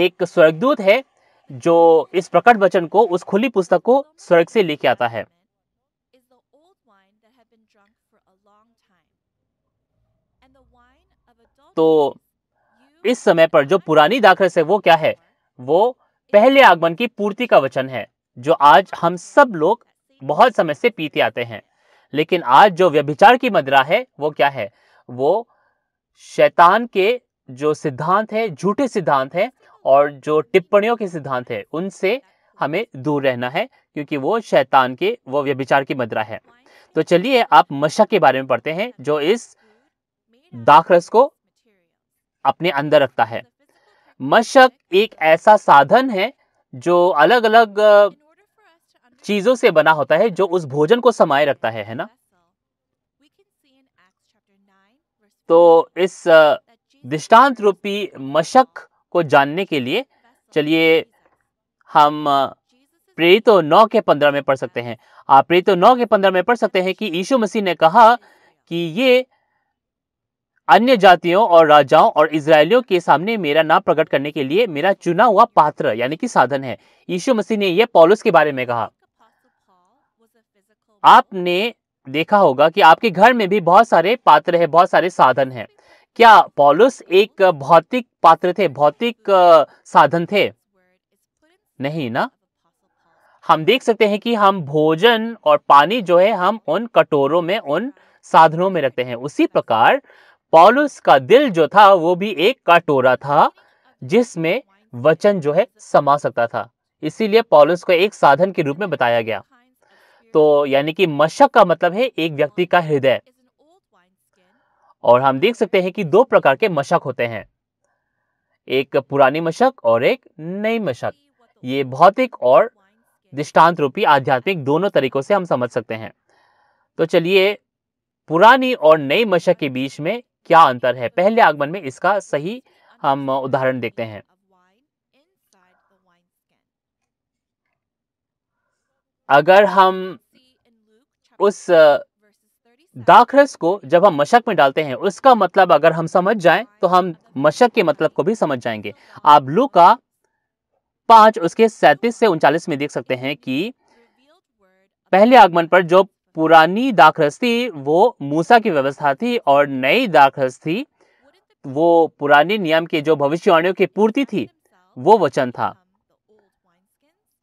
एक स्वर्गदूत है जो इस प्रकट वचन को उस खुली पुस्तक को स्वर्ग से लेके आता है तो इस समय पर जो पुरानी दाखरस है वो क्या है वो पहले आगमन की पूर्ति का वचन है जो आज हम सब लोग बहुत समय से पीते आते हैं लेकिन आज जो व्यभिचार की मदरा है वो क्या है वो शैतान के जो सिद्धांत है झूठे सिद्धांत है और जो टिप्पणियों के सिद्धांत है उनसे हमें दूर रहना है क्योंकि वो शैतान के वो व्यभिचार की मदरा है तो चलिए आप मशक के बारे में पढ़ते हैं जो इस दाखरस को अपने अंदर रखता है मशक एक ऐसा साधन है जो अलग अलग चीज़ों से बना होता है जो उस भोजन को समाये रखता है है ना तो इस दृष्टांत रूपी मशक को जानने के लिए चलिए हम प्रेरित तो नौ के पंद्रह में पढ़ सकते हैं आप प्रेरित तो नौ के पंद्रह में पढ़ सकते हैं कि यीशु मसीह ने कहा कि ये अन्य जातियों और राजाओं और इसराइलियों के सामने मेरा नाम प्रकट करने के लिए मेरा चुना हुआ पात्र यानी कि साधन है यीशु मसीह ने यह पॉलुस के बारे में कहा आपने देखा होगा कि आपके घर में भी बहुत सारे पात्र है बहुत सारे साधन हैं क्या पॉलुस एक भौतिक पात्र थे भौतिक साधन थे नहीं ना हम देख सकते हैं कि हम भोजन और पानी जो है हम उन कटोरों में उन साधनों में रखते हैं उसी प्रकार पॉलुस का दिल जो था वो भी एक कटोरा था जिसमें वचन जो है समा सकता था इसीलिए पॉलुस को एक साधन के रूप में बताया गया तो यानी कि मशक का मतलब है एक व्यक्ति का हृदय और हम देख सकते हैं कि दो प्रकार के मशक होते हैं एक पुरानी मशक और एक नई मशक ये भौतिक और दृष्टांत रूपी आध्यात्मिक दोनों तरीकों से हम समझ सकते हैं तो चलिए पुरानी और नई मशक के बीच में क्या अंतर है पहले आगमन में इसका सही हम उदाहरण देखते हैं अगर हम उस दाखरस को जब हम मशक में डालते हैं उसका मतलब अगर हम समझ जाएं तो हम मशक के मतलब को भी समझ जाएंगे आप लू का पांच उसके सैतीस से उनचालीस में देख सकते हैं कि पहले आगमन पर जो पुरानी दाखरस थी वो मूसा की व्यवस्था थी और नई दाखरस थी वो पुराने नियम के जो भविष्यवाणियों की पूर्ति थी वो वचन था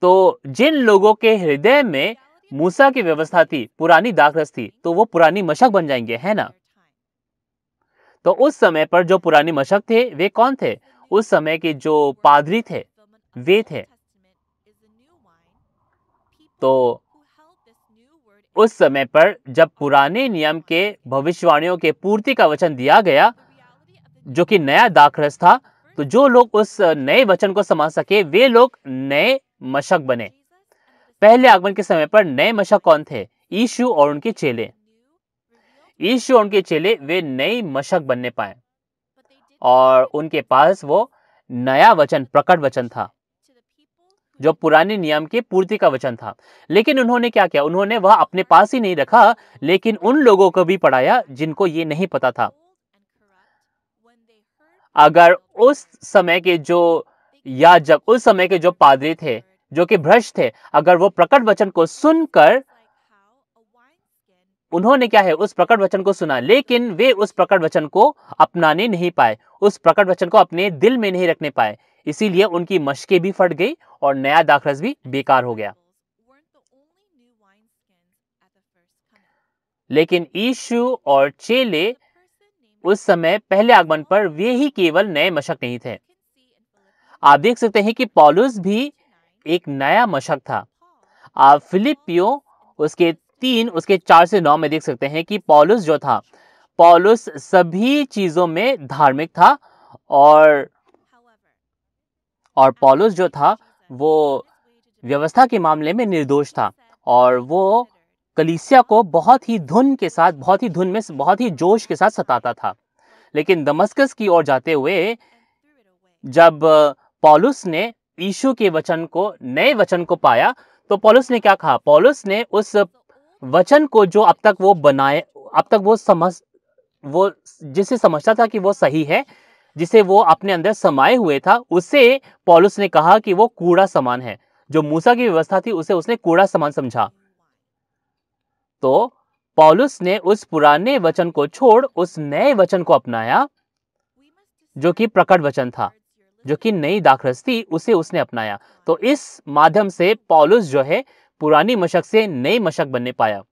तो जिन लोगों के हृदय में मूसा की व्यवस्था थी पुरानी दाखरस थी तो वो पुरानी मशक बन जाएंगे है ना तो उस समय पर जो पुरानी मशक थे वे कौन थे उस समय के जो पादरी थे वे थे तो उस समय पर जब पुराने नियम के भविष्यवाणियों के पूर्ति का वचन दिया गया जो कि नया दाखरस था तो जो लोग उस नए वचन को समझ सके वे लोग नए मशक बने पहले आगमन के समय पर नए मशक कौन थे ईशु और उनके चेले ईशु और उनके चेले वे नए मशक बनने पाए और उनके पास वो नया वचन प्रकट वचन था जो पुराने नियम के पूर्ति का वचन था लेकिन उन्होंने क्या किया उन्होंने वह अपने पास ही नहीं रखा लेकिन उन लोगों को भी पढ़ाया जिनको ये नहीं पता था अगर उस समय के जो जब उस समय के जो पादरी थे जो कि भ्रष्ट थे अगर वो प्रकट वचन को सुनकर उन्होंने क्या है उस प्रकट वचन को सुना लेकिन वे उस प्रकट वचन को अपनाने नहीं पाए उस प्रकट वचन को अपने दिल में नहीं रखने पाए इसीलिए उनकी मशकें भी फट गई और नया दाखरस भी बेकार हो गया लेकिन ईशु और चेले उस समय पहले आगमन पर वे ही केवल नए मशक नहीं थे आप देख सकते हैं कि पॉलुस भी एक नया मशक था आप फिलिपियो उसके तीन उसके चार से नौ में देख सकते हैं कि पॉलुस जो था पॉलुस सभी चीज़ों में धार्मिक था और और पॉलुस जो था वो व्यवस्था के मामले में निर्दोष था और वो कलीसिया को बहुत ही धुन के साथ बहुत ही धुन में बहुत ही जोश के साथ सताता था लेकिन दमस्कस की ओर जाते हुए जब पॉलुस ने ईशु के वचन को नए वचन को पाया तो पॉलुस ने क्या कहा पॉलुस ने उस वचन को जो अब तक वो बनाए अब तक वो समझ वो जिसे समझता था कि वो सही है जिसे वो अपने अंदर समाये हुए था उसे पॉलुस ने कहा कि वो कूड़ा समान है जो मूसा की व्यवस्था थी उसे उसने कूड़ा समान समझा तो पॉलुस ने उस पुराने वचन को छोड़ उस नए वचन को अपनाया जो कि प्रकट वचन था जो कि नई दाखरस थी उसे उसने अपनाया तो इस माध्यम से पॉलुस जो है पुरानी मशक से नई मशक बनने पाया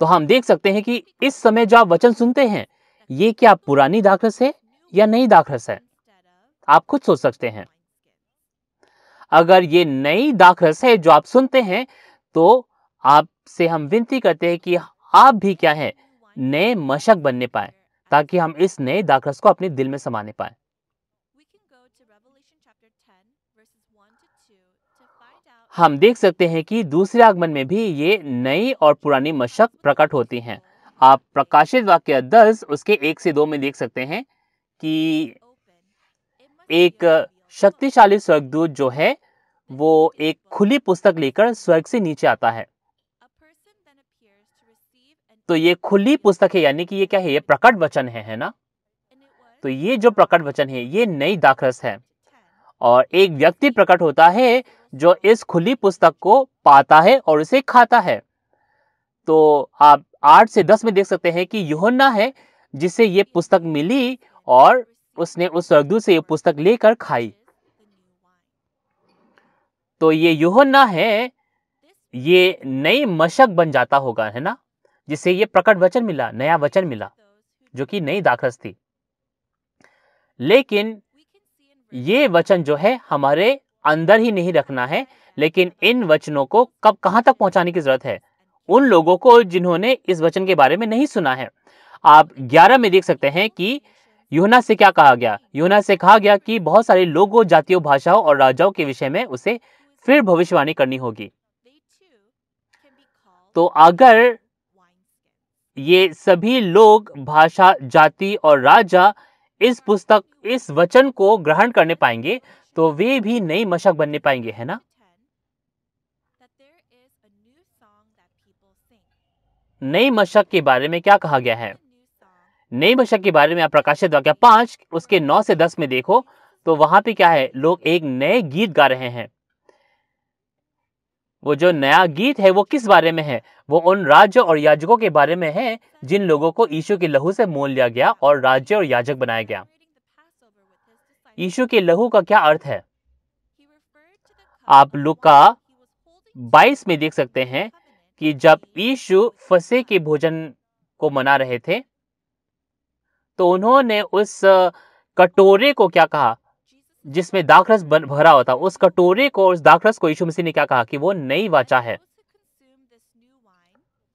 तो हम देख सकते हैं कि इस समय जो आप वचन सुनते हैं ये क्या पुरानी दाखरस है या नई दाखरस है आप खुद सोच सकते हैं अगर ये नई दाखरस है जो आप सुनते हैं तो आपसे हम विनती करते हैं कि आप भी क्या है नए मशक बनने पाए ताकि हम इस नए दाखरस को अपने दिल में समाने पाए हम देख सकते हैं कि दूसरे आगमन में भी ये नई और पुरानी मशक प्रकट होती हैं आप प्रकाशित वाक्य दस उसके एक से दो में देख सकते हैं कि एक शक्तिशाली स्वर्गदूत जो है वो एक खुली पुस्तक लेकर स्वर्ग से नीचे आता है तो ये खुली पुस्तक है यानी कि ये क्या है ये प्रकट वचन है है ना तो ये जो प्रकट वचन है ये नई दाखरस है और एक व्यक्ति प्रकट होता है जो इस खुली पुस्तक को पाता है और उसे खाता है तो आप आठ से दस में देख सकते हैं कि योहन्ना है जिसे ये पुस्तक मिली और उसने उस स्वर्गदूत से ये पुस्तक लेकर खाई तो ये योहन्ना है ये नई मशक बन जाता होगा है ना जिसे ये प्रकट वचन मिला नया वचन मिला जो कि नई दाखरस थी लेकिन ये वचन जो है हमारे अंदर ही नहीं रखना है लेकिन इन वचनों को कब कहां तक पहुंचाने की जरूरत है उन लोगों को जिन्होंने इस वचन के बारे में नहीं सुना है आप ग्यारह में देख सकते हैं कि युना से क्या कहा गया युना से कहा गया कि बहुत सारे लोगों जातियों भाषाओं और राजाओं के विषय में उसे फिर भविष्यवाणी करनी होगी तो अगर ये सभी लोग भाषा जाति और राजा इस पुस्तक इस वचन को ग्रहण करने पाएंगे तो वे भी नई मशक बनने पाएंगे है ना नई मशक के बारे में क्या कहा गया है नई मशक के बारे में आप प्रकाशित वाक्य पांच उसके नौ से दस में देखो तो वहां पे क्या है लोग एक नए गीत गा रहे हैं वो जो नया गीत है वो किस बारे में है वो उन राज्य और याजकों के बारे में है जिन लोगों को ईशु के लहू से मोल लिया गया और राज्य और याजक बनाया गया ईशु के लहू का क्या अर्थ है आप लुका 22 में देख सकते हैं कि जब यीशु फसे के भोजन को मना रहे थे तो उन्होंने उस कटोरे को क्या कहा जिसमें दाखरस भरा होता उस कटोरे को उस दाखरस को यीशु मसीह ने क्या कहा कि वो नई वाचा है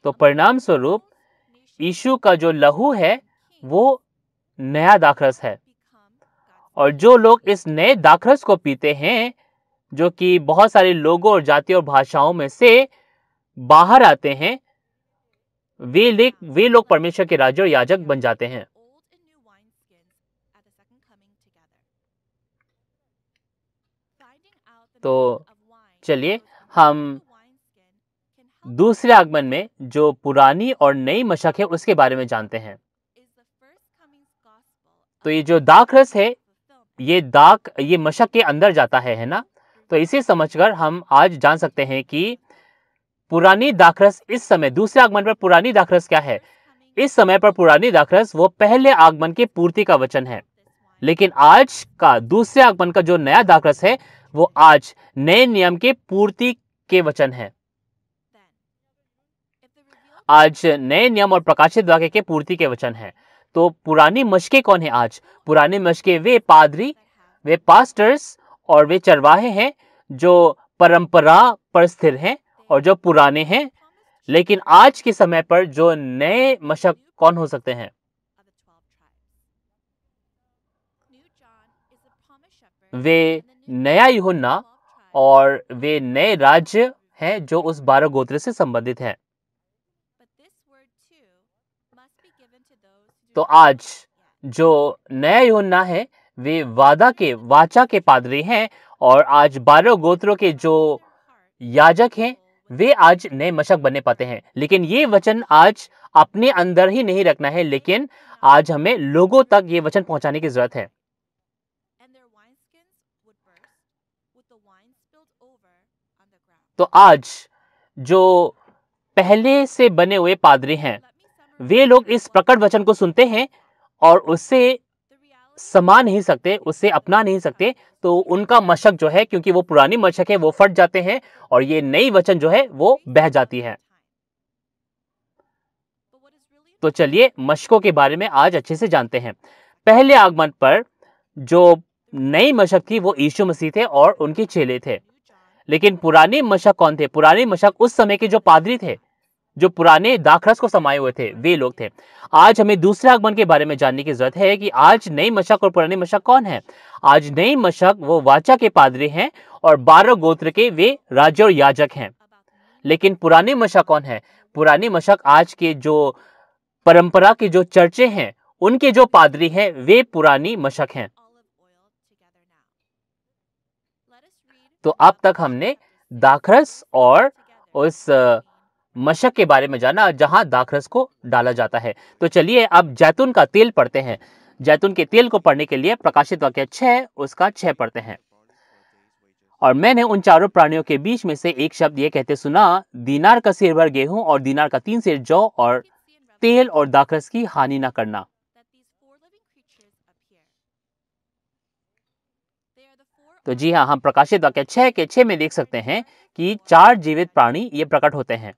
तो परिणाम स्वरूप यीशु का जो लहू है वो नया दाखरस है और जो लोग इस नए दाखरस को पीते हैं जो कि बहुत सारे लोगों और जाति और भाषाओं में से बाहर आते हैं वे ले, वे लोग परमेश्वर के राज्य और याजक बन जाते हैं तो चलिए हम दूसरे आगमन में जो पुरानी और नई मशक है उसके बारे में जानते हैं तो ये जो दाक रस है ये दाक ये मशक के अंदर जाता है है ना तो इसे समझकर हम आज जान सकते हैं कि पुरानी दाखरस इस समय दूसरे आगमन पर पुरानी दाखरस क्या है इस समय पर पुरानी दाखरस वो पहले आगमन की पूर्ति का वचन है लेकिन आज का दूसरे आगमन का जो नया दाखरस है वो आज नए नियम के पूर्ति के वचन है आज नए नियम और प्रकाशित वाक्य के पूर्ति के वचन है तो पुरानी मशके कौन है आज पुरानी मशके वे पादरी वे पास्टर्स और वे चरवाहे हैं जो परंपरा पर स्थिर हैं और जो पुराने हैं लेकिन आज के समय पर जो नए मशक कौन हो सकते हैं वे नया युना और वे नए राज्य हैं जो उस बारह गोत्र से संबंधित हैं तो आज जो नया युना है वे वादा के वाचा के पादरी हैं और आज बारह गोत्रों के जो याजक हैं वे आज नए मशक बनने पाते हैं लेकिन ये वचन आज अपने अंदर ही नहीं रखना है लेकिन आज हमें लोगों तक ये वचन पहुंचाने की जरूरत है तो आज जो पहले से बने हुए पादरी हैं वे लोग इस प्रकट वचन को सुनते हैं और उससे समा नहीं सकते उससे अपना नहीं सकते तो उनका मशक जो है क्योंकि वो पुरानी मशक है वो फट जाते हैं और ये नई वचन जो है वो बह जाती है तो चलिए मशकों के बारे में आज अच्छे से जानते हैं पहले आगमन पर जो नई मशक थी वो यीशु मसीह थे और उनके चेले थे लेकिन पुरानी मशक कौन थे पुरानी मशक उस समय के जो पादरी थे जो पुराने दाखरस को समाये हुए थे वे लोग थे आज हमें दूसरे आगमन के बारे में जानने की जरूरत है कि आज नई मशक और पुरानी मशक कौन है आज नई मशक वो वाचा के पादरी हैं और बारह गोत्र के वे राजा और याजक हैं लेकिन पुराने मशक कौन है पुराने मशक आज के जो परंपरा के जो चर्चे हैं उनके जो पादरी हैं वे पुरानी मशक हैं तो अब तक हमने दाखरस और उस मशक के बारे में जाना जहां दाखरस को डाला जाता है तो चलिए अब जैतून का तेल पढ़ते हैं जैतून के तेल को पढ़ने के लिए प्रकाशित वाक्य छह उसका छह पढ़ते हैं और मैंने उन चारों प्राणियों के बीच में से एक शब्द ये कहते सुना दीनार का सिर भर गेहूं और दीनार का तीन सिर जौ और तेल और दाखरस की हानि ना करना तो जी हाँ हम प्रकाशित वाक्य छह के छह में देख सकते हैं कि चार जीवित प्राणी ये प्रकट होते हैं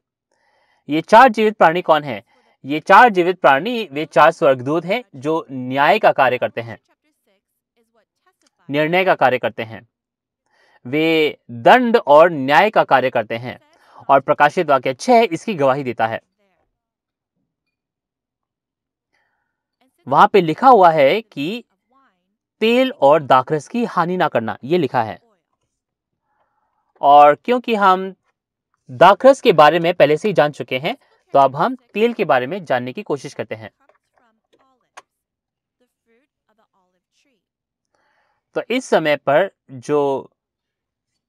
ये चार जीवित प्राणी कौन है ये चार जीवित प्राणी वे चार स्वर्गदूत हैं जो न्याय का कार्य करते हैं निर्णय का कार्य करते हैं वे दंड और न्याय का कार्य करते हैं और प्रकाशित वाक्य छह इसकी गवाही देता है वहां पे लिखा हुआ है कि तेल और दाखरस की हानि ना करना ये लिखा है और क्योंकि हम दाखरस के बारे में पहले से ही जान चुके हैं तो अब हम तेल के बारे में जानने की कोशिश करते हैं तो इस समय पर जो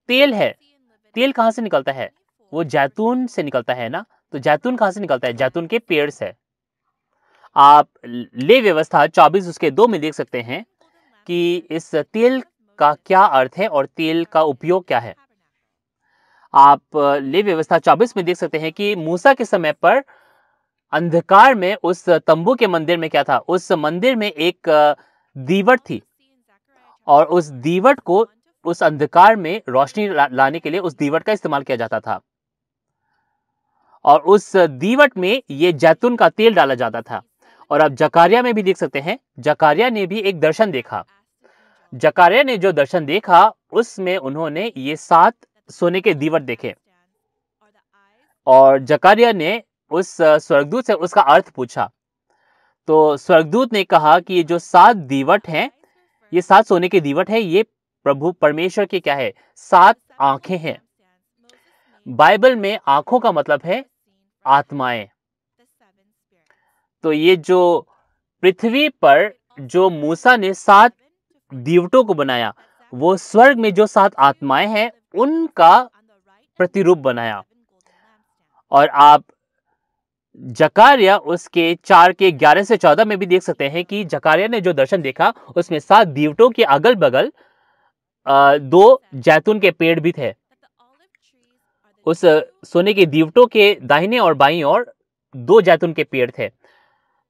तेल है तेल कहां से निकलता है वो जैतून से निकलता है ना तो जैतून कहां से निकलता है जैतून के पेड़ से आप ले व्यवस्था चौबीस उसके दो में देख सकते हैं कि इस तेल का क्या अर्थ है और तेल का उपयोग क्या है आप ले व्यवस्था 24 में देख सकते हैं कि मूसा के समय पर अंधकार में उस तंबू के मंदिर में क्या था उस मंदिर में एक दीवट थी और उस दीवट को उस अंधकार में रोशनी लाने के लिए उस दीवट का इस्तेमाल किया जाता था और उस दीवट में ये जैतून का तेल डाला जाता था और आप जकारिया में भी देख सकते हैं जकारिया ने भी एक दर्शन देखा जकारिया ने जो दर्शन देखा उसमें उन्होंने ये सात सोने के दीवट देखे और जकारिया ने उस स्वर्गदूत से उसका अर्थ पूछा तो स्वर्गदूत ने कहा कि ये जो सात दीवट हैं ये सात सोने के दीवट है ये प्रभु परमेश्वर के क्या है सात आंखें हैं बाइबल में आंखों का मतलब है आत्माएं तो ये जो पृथ्वी पर जो मूसा ने सात दीवटों को बनाया वो स्वर्ग में जो सात आत्माएं हैं उनका प्रतिरूप बनाया और आप जकारिया उसके चार के ग्यारह से चौदह में भी देख सकते हैं कि जकारिया ने जो दर्शन देखा उसमें सात दीवटों के अगल बगल दो जैतून के पेड़ भी थे उस सोने के दीवटों के दाहिने और बाईं ओर दो जैतून के पेड़ थे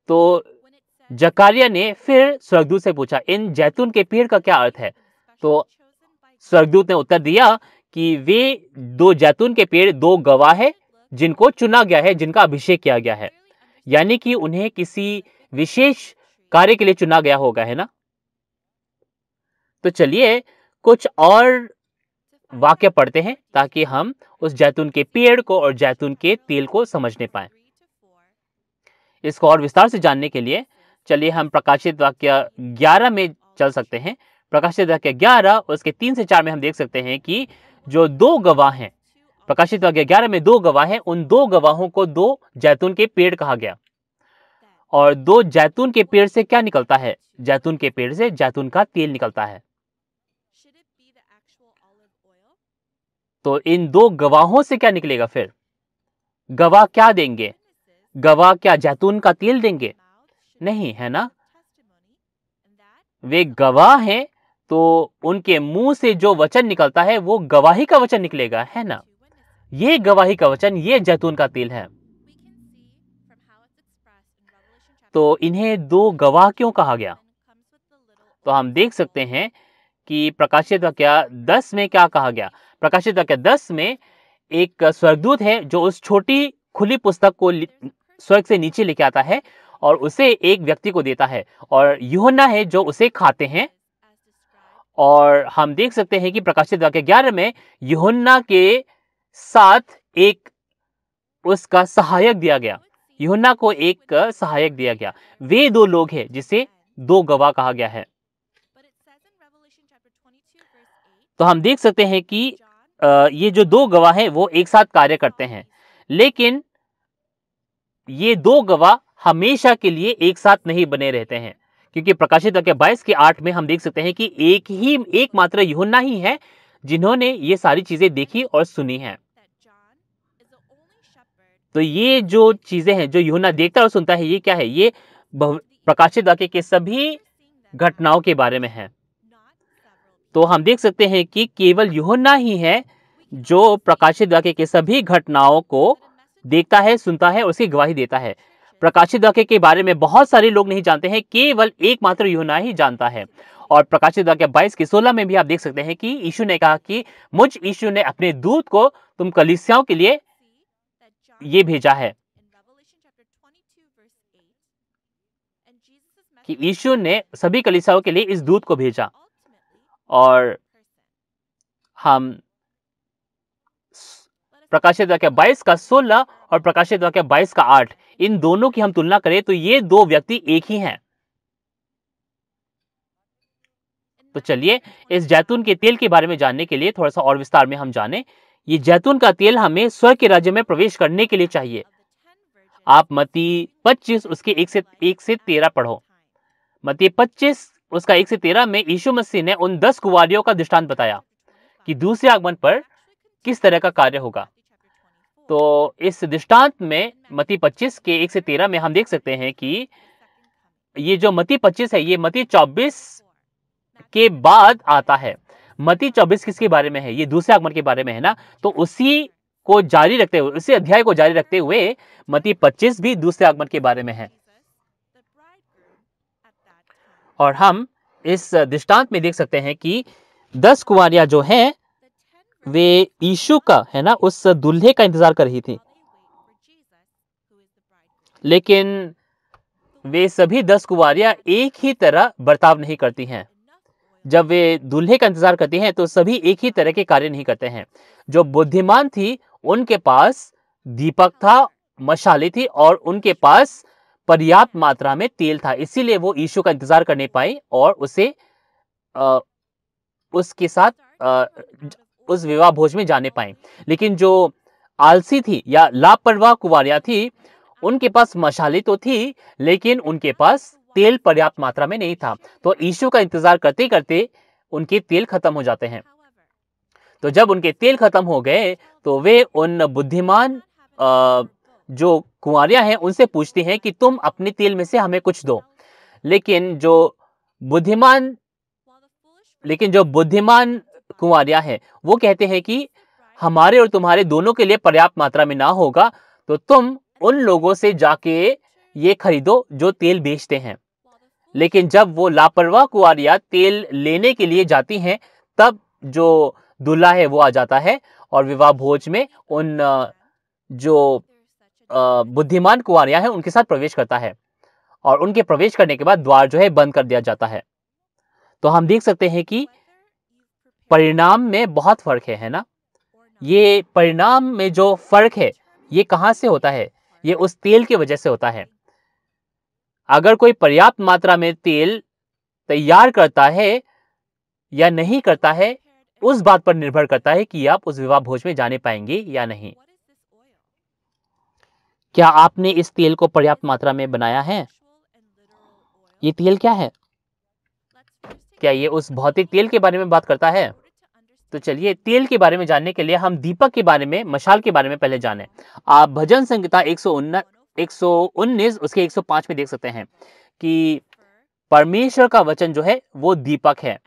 तो जकारिया ने फिर स्वर्गदूत से पूछा इन जैतून के पेड़ का क्या अर्थ है तो स्वर्गदूत ने उत्तर दिया कि वे दो जैतून के पेड़ दो गवाह है जिनको चुना गया है जिनका अभिषेक किया गया है यानी कि उन्हें किसी विशेष कार्य के लिए चुना गया होगा है ना तो चलिए कुछ और वाक्य पढ़ते हैं ताकि हम उस जैतून के पेड़ को और जैतून के तेल को समझने पाए इसको और विस्तार से जानने के लिए चलिए हम प्रकाशित वाक्य 11 में चल सकते हैं प्रकाशित वाक्य ग्यारह उसके तीन से चार में हम देख सकते हैं कि जो दो गवाह हैं प्रकाशित वाक्य ग्यारह में दो गवाह हैं उन दो गवाहों को दो जैतून के पेड़ कहा गया और दो जैतून के पेड़ से क्या निकलता है जैतून के पेड़ से जैतून का तेल निकलता है तो इन दो गवाहों से क्या निकलेगा फिर गवाह क्या देंगे गवाह क्या जैतून का तेल देंगे नहीं है ना वे गवाह हैं तो उनके मुंह से जो वचन निकलता है वो गवाही का वचन निकलेगा है ना ये गवाही का वचन ये जैतून का तेल है तो इन्हें दो गवाह क्यों कहा गया तो हम देख सकते हैं कि प्रकाशित वाक्य दस में क्या कहा गया प्रकाशित वाक्य दस में एक स्वर्गदूत है जो उस छोटी खुली पुस्तक को स्वर्ग से नीचे लेके आता है और उसे एक व्यक्ति को देता है और युहना है जो उसे खाते हैं और हम देख सकते हैं कि प्रकाशित वाक्य ग्यारह में युहन्ना के साथ एक उसका सहायक दिया गया युहन्ना को एक सहायक दिया गया वे दो लोग हैं जिसे दो गवाह कहा गया है तो हम देख सकते हैं कि ये जो दो गवाह हैं वो एक साथ कार्य करते हैं लेकिन ये दो गवाह हमेशा के लिए एक साथ नहीं बने रहते हैं क्योंकि प्रकाशित वाक्य बाईस के आठ में हम देख सकते हैं कि एक ही एकमात्र योना ही है जिन्होंने ये सारी चीजें देखी और सुनी है तो ये जो चीजें हैं जो योना देखता और सुनता है ये क्या है ये प्रकाशित वाक्य के सभी घटनाओं के बारे में है तो हम देख सकते हैं कि केवल युहना ही है जो प्रकाशित वाक्य के सभी घटनाओं को देखता है सुनता है और उसकी गवाही देता है प्रकाशित वाक्य के बारे में बहुत सारे लोग नहीं जानते हैं केवल एकमात्र यूना ही जानता है और प्रकाशित वाक्य बाईस के सोलह में भी आप देख सकते हैं कि यीशु ने कहा कि मुझ यीशु ने अपने दूत को तुम कलिसियाओं के लिए ये भेजा है कि यीशु ने सभी कलिसाओं के लिए इस दूत को भेजा और हम प्रकाशित वाक्य बाईस का सोलह और प्रकाशित वाक्य बाईस का आठ इन दोनों की हम तुलना करें तो ये दो व्यक्ति एक ही हैं तो चलिए इस जैतून के तेल के बारे में जानने के लिए थोड़ा सा और विस्तार में हम जाने ये जैतून का तेल हमें स्वर्ग के राज्य में प्रवेश करने के लिए चाहिए आप मती पच्चीस उसके एक से एक से तेरह पढ़ो मती पच्चीस उसका एक से तेरह में यीशु मसीह ने उन दस कुवारियों का दृष्टांत बताया कि दूसरे आगमन पर किस तरह का कार्य होगा तो इस दृष्टांत में मती 25 के एक से तेरह में हम देख सकते हैं कि ये जो मती 25 है ये मती 24 के बाद आता है मती 24 किसके बारे में है ये दूसरे आगमन के बारे में है ना तो उसी को जारी रखते हुए उसी अध्याय को जारी रखते हुए मती 25 भी दूसरे आगमन के बारे में है और हम इस दृष्टांत में देख सकते हैं कि दस कुमारियां जो हैं वे यीशु का है ना उस दूल्हे का इंतजार कर रही थी लेकिन वे सभी दस कुवारियां एक ही तरह बर्ताव नहीं करती हैं जब वे दूल्हे का इंतजार करती हैं तो सभी एक ही तरह के कार्य नहीं करते हैं जो बुद्धिमान थी उनके पास दीपक था मशाली थी और उनके पास पर्याप्त मात्रा में तेल था इसीलिए वो यीशु का इंतजार करने पाई और उसे आ, उसके साथ उस विवाह भोज में जाने पाए लेकिन जो आलसी थी या लापरवाह कुवारिया थी उनके पास मशाले तो थी लेकिन उनके पास तेल पर्याप्त मात्रा में नहीं था तो ईशु का इंतजार करते करते उनके तेल खत्म हो जाते हैं तो जब उनके तेल खत्म हो गए तो वे उन बुद्धिमान जो कुआरिया हैं उनसे पूछते हैं कि तुम अपने तेल में से हमें कुछ दो लेकिन जो बुद्धिमान लेकिन जो बुद्धिमान कुंवरिया हैं वो कहते हैं कि हमारे और तुम्हारे दोनों के लिए पर्याप्त मात्रा में ना होगा तो तुम उन लोगों से जाके ये खरीदो जो तेल बेचते हैं लेकिन जब वो लापरवाह कुआरियाँ तेल लेने के लिए जाती हैं तब जो दूल्हा है वो आ जाता है और विवाह भोज में उन जो बुद्धिमान कुआरियाँ हैं उनके साथ प्रवेश करता है और उनके प्रवेश करने के बाद द्वार जो है बंद कर दिया जाता है तो हम देख सकते हैं कि परिणाम में बहुत फ़र्क है है ना ये परिणाम में जो फ़र्क है ये कहाँ से होता है ये उस तेल की वजह से होता है अगर कोई पर्याप्त मात्रा में तेल तैयार करता है या नहीं करता है उस बात पर निर्भर करता है कि आप उस विवाह भोज में जाने पाएंगे या नहीं क्या आपने इस तेल को पर्याप्त मात्रा में बनाया है ये तेल क्या है क्या ये उस भौतिक तेल के बारे में बात करता है तो चलिए तेल के बारे में जानने के लिए हम दीपक के बारे में मशाल के बारे में पहले जाने आप भजन संहिता एक सौ उसके 105 में देख सकते हैं कि परमेश्वर का वचन जो है वो दीपक है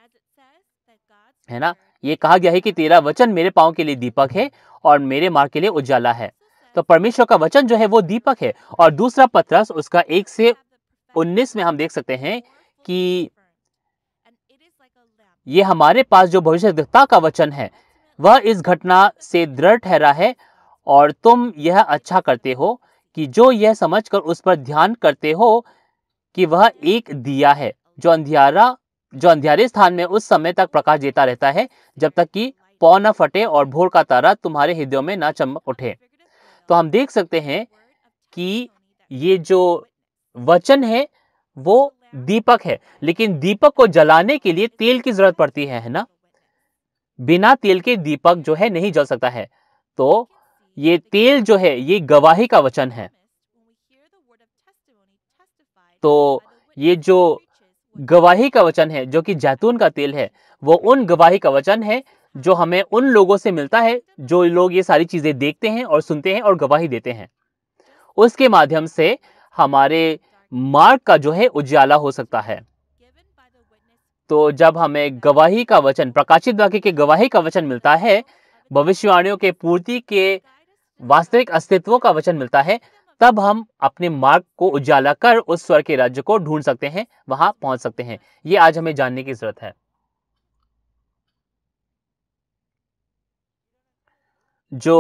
है ना ये कहा गया है कि तेरा वचन मेरे पाँव के लिए दीपक है और मेरे मार्ग के लिए उजाला है तो परमेश्वर का वचन जो है वो दीपक है और दूसरा पत्रस उसका एक से उन्नीस में हम देख सकते हैं कि ये हमारे पास जो भविष्यता का वचन है वह इस घटना से दृढ़ ठहरा है और तुम यह अच्छा करते हो कि जो यह समझकर उस पर ध्यान करते हो कि वह एक दिया है जो अंधियारा जो अंधियारे स्थान में उस समय तक प्रकाश देता रहता है जब तक कि पौ न फटे और भोर का तारा तुम्हारे हृदयों में ना चमक उठे तो हम देख सकते हैं कि ये जो वचन है वो दीपक है लेकिन दीपक को जलाने के लिए तेल की जरूरत पड़ती है है ना बिना तेल के दीपक जो है नहीं जल सकता है तो ये तेल जो है ये गवाही का वचन है तो ये जो गवाही का वचन है जो कि जैतून का तेल है वो उन गवाही का वचन है जो हमें उन लोगों से मिलता है जो लोग ये सारी चीज़ें देखते हैं और सुनते हैं और गवाही देते हैं उसके माध्यम से हमारे मार्ग का जो है उजाला हो सकता है तो जब हमें गवाही का वचन प्रकाशित वाक्य के गवाही का वचन मिलता है भविष्यवाणियों के पूर्ति के वास्तविक अस्तित्व का वचन मिलता है तब हम अपने मार्ग को उजाला कर उस स्वर के राज्य को ढूंढ सकते हैं वहां पहुंच सकते हैं ये आज हमें जानने की जरूरत है जो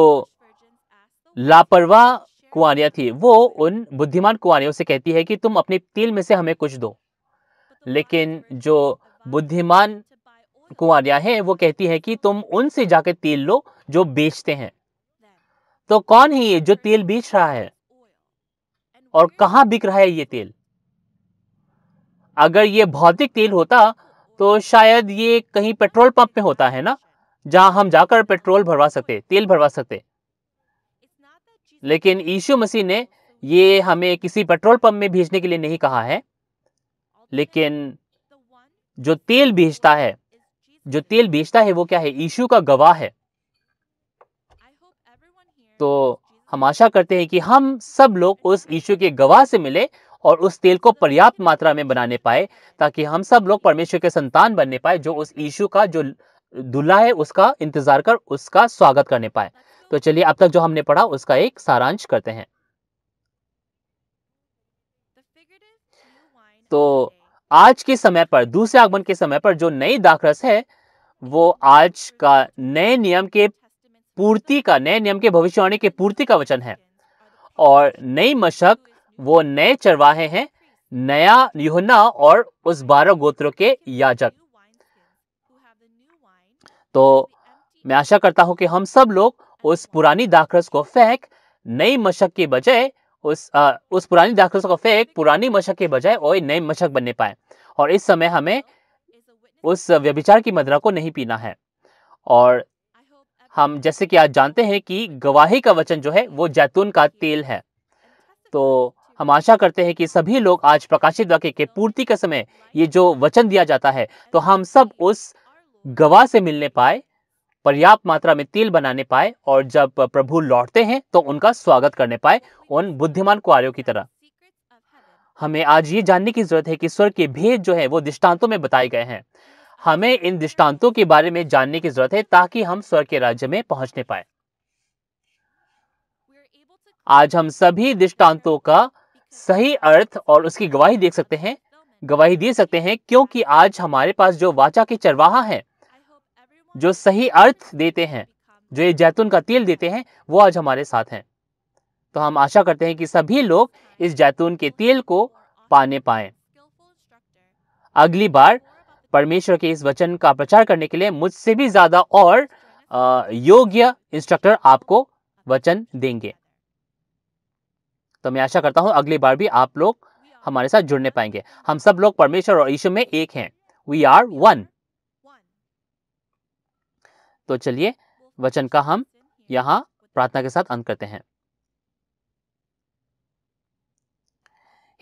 लापरवाह कुआरियां थी वो उन बुद्धिमान कुआरियों से कहती है कि तुम अपने तिल में से हमें कुछ दो लेकिन जो बुद्धिमान कुआरिया हैं वो कहती है कि तुम उनसे जाकर तेल लो जो बेचते हैं तो कौन है ये जो तेल बेच रहा है और कहा बिक रहा है ये तेल अगर ये भौतिक तेल होता तो शायद ये कहीं पेट्रोल पंप में होता है ना जहां हम जाकर पेट्रोल भरवा सकते तेल भरवा सकते लेकिन यीशु मसीह ने ये हमें किसी पेट्रोल पंप में भेजने के लिए नहीं कहा है लेकिन जो तेल भेजता है जो तेल भेजता है वो क्या है यीशु का गवाह है तो हम आशा करते हैं कि हम सब लोग उस यीशु के गवाह से मिले और उस तेल को पर्याप्त मात्रा में बनाने पाए ताकि हम सब लोग परमेश्वर के संतान बनने पाए जो उस यीशु का जो दुल्हा है उसका इंतजार कर उसका स्वागत करने पाए तो चलिए अब तक जो हमने पढ़ा उसका एक सारांश करते हैं तो आज के समय पर दूसरे आगमन के समय पर जो नई दाखरस है वो आज का नए नियम के पूर्ति का नए नियम के भविष्यवाणी के पूर्ति का वचन है और नई मशक वो नए चरवाहे हैं नया युहना और उस बारह गोत्रों के याजक तो मैं आशा करता हूं कि हम सब लोग उस पुरानी दाखरस को फेंक नई मशक के बजाय उस आ, उस पुरानी दाखरस को फेंक पुरानी मशक के बजाय और नई मशक बनने पाए और इस समय हमें उस व्यभिचार की मदरा को नहीं पीना है और हम जैसे कि आज जानते हैं कि गवाही का वचन जो है वो जैतून का तेल है तो हम आशा करते हैं कि सभी लोग आज प्रकाशित वाक्य के पूर्ति के समय ये जो वचन दिया जाता है तो हम सब उस गवाह से मिलने पाए पर्याप्त मात्रा में तेल बनाने पाए और जब प्रभु लौटते हैं तो उनका स्वागत करने पाए उन बुद्धिमान कुआरियों की तरह हमें आज ये जानने की जरूरत है कि स्वर के भेद जो है वो दृष्टांतों में बताए गए हैं हमें इन दृष्टांतों के बारे में जानने की जरूरत है ताकि हम स्वर के राज्य में पहुंचने पाए आज हम सभी दृष्टांतों का सही अर्थ और उसकी गवाही देख सकते हैं गवाही दे सकते हैं क्योंकि आज हमारे पास जो वाचा के चरवाहा है जो सही अर्थ देते हैं जो ये जैतून का तेल देते हैं वो आज हमारे साथ हैं तो हम आशा करते हैं कि सभी लोग इस जैतून के तेल को पाने पाए अगली बार परमेश्वर के इस वचन का प्रचार करने के लिए मुझसे भी ज़्यादा और योग्य इंस्ट्रक्टर आपको वचन देंगे तो मैं आशा करता हूं अगली बार भी आप लोग हमारे साथ जुड़ने पाएंगे हम सब लोग परमेश्वर और ईश्वर में एक हैं वी आर वन तो चलिए वचन का हम यहाँ प्रार्थना के साथ अंत करते हैं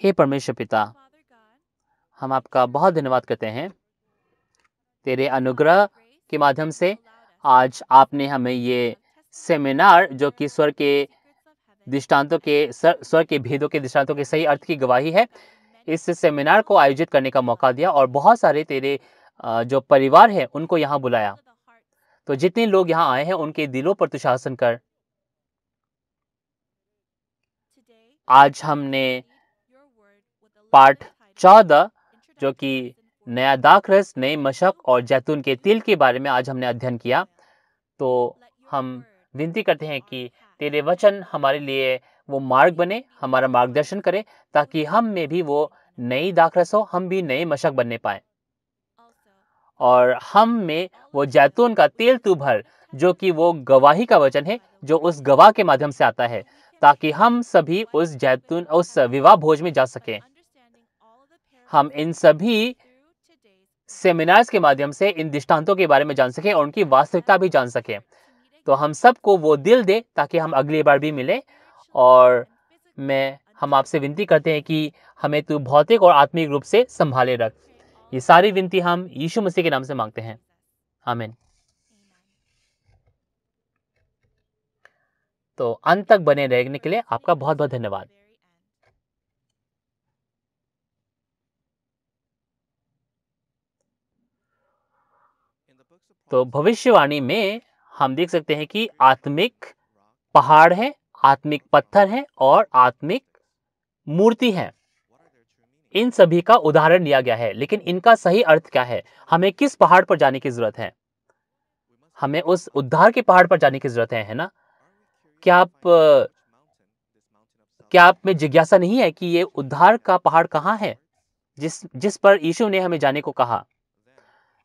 हे परमेश्वर पिता हम आपका बहुत धन्यवाद करते हैं तेरे अनुग्रह के माध्यम से आज आपने हमें ये सेमिनार जो कि स्वर के दृष्टांतों के स्वर के भेदों के दृष्टांतों के सही अर्थ की गवाही है इस सेमिनार को आयोजित करने का मौका दिया और बहुत सारे तेरे जो परिवार है उनको यहाँ बुलाया तो जितने लोग यहाँ आए हैं उनके दिलों पर तुशासन तो कर आज हमने पाठ चौदह जो कि नया दाखरस नए मशक और जैतून के तिल के बारे में आज हमने अध्ययन किया तो हम विनती करते हैं कि तेरे वचन हमारे लिए वो मार्ग बने हमारा मार्गदर्शन करे ताकि हम में भी वो नई दाखरस हो हम भी नए मशक बनने पाएं और हम में वो जैतून का तेल तू भर जो कि वो गवाही का वचन है जो उस गवाह के माध्यम से आता है ताकि हम सभी उस जैतून उस विवाह भोज में जा सकें हम इन सभी सेमिनार्स के माध्यम से इन दृष्टांतों के बारे में जान सकें और उनकी वास्तविकता भी जान सकें तो हम सबको वो दिल दे ताकि हम अगली बार भी मिलें और मैं हम आपसे विनती करते हैं कि हमें तू भौतिक और आत्मिक रूप से संभाले रख ये सारी विनती हम यीशु मसीह के नाम से मांगते हैं आमीन तो अंत तक बने रहने के लिए आपका बहुत बहुत धन्यवाद तो भविष्यवाणी में हम देख सकते हैं कि आत्मिक पहाड़ है आत्मिक पत्थर है और आत्मिक मूर्ति है इन सभी का उदाहरण लिया गया है लेकिन इनका सही अर्थ क्या है हमें किस पहाड़ पर जाने की जरूरत है हमें उस उद्धार के पहाड़ पर जाने की जरूरत है है ना क्या आप क्या आप में जिज्ञासा नहीं है कि ये उद्धार का पहाड़ कहाँ है जिस जिस पर यीशु ने हमें जाने को कहा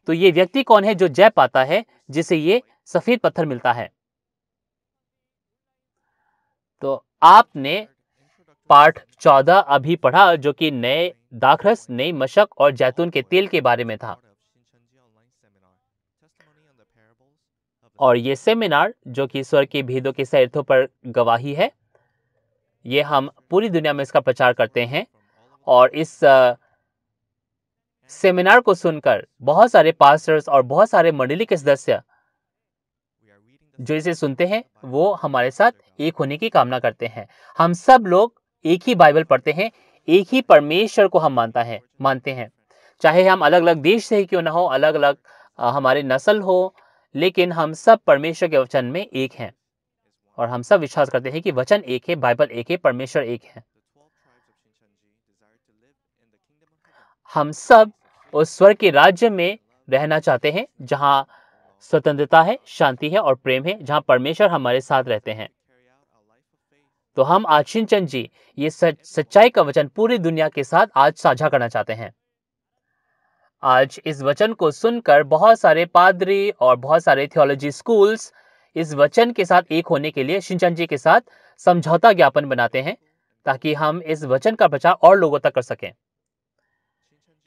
तो ये व्यक्ति कौन है जो जय पाता है जिसे ये सफेद पत्थर मिलता है तो आपने पाठ चौदह अभी पढ़ा जो कि नए दाखरस नई मशक और जैतून के तेल के बारे में था और ये सेमिनार जो कि ईश्वर के भेदों के सैर्थों पर गवाही है ये हम पूरी दुनिया में इसका प्रचार करते हैं और इस आ, सेमिनार को सुनकर बहुत सारे पास्टर्स और बहुत सारे मंडली के सदस्य जो इसे सुनते हैं वो हमारे साथ एक होने की कामना करते हैं हम सब लोग एक ही बाइबल पढ़ते हैं एक ही परमेश्वर को हम मानता है मानते हैं चाहे हम अलग अलग देश से ही क्यों ना हो अलग अलग हमारे नस्ल हो लेकिन हम सब परमेश्वर के वचन में एक हैं और हम सब विश्वास करते हैं कि वचन एक है बाइबल एक है परमेश्वर एक है हम सब उस स्वर के राज्य में रहना चाहते हैं जहां स्वतंत्रता है शांति है और प्रेम है जहाँ परमेश्वर हमारे साथ रहते हैं तो हम आज शिनचंद जी ये सच, सच्चाई का वचन पूरी दुनिया के साथ आज साझा करना चाहते हैं आज इस वचन को सुनकर बहुत सारे पादरी और बहुत सारे थियोलॉजी स्कूल्स इस वचन के साथ एक होने के लिए शिनचंद जी के साथ समझौता ज्ञापन बनाते हैं ताकि हम इस वचन का प्रचार और लोगों तक कर सकें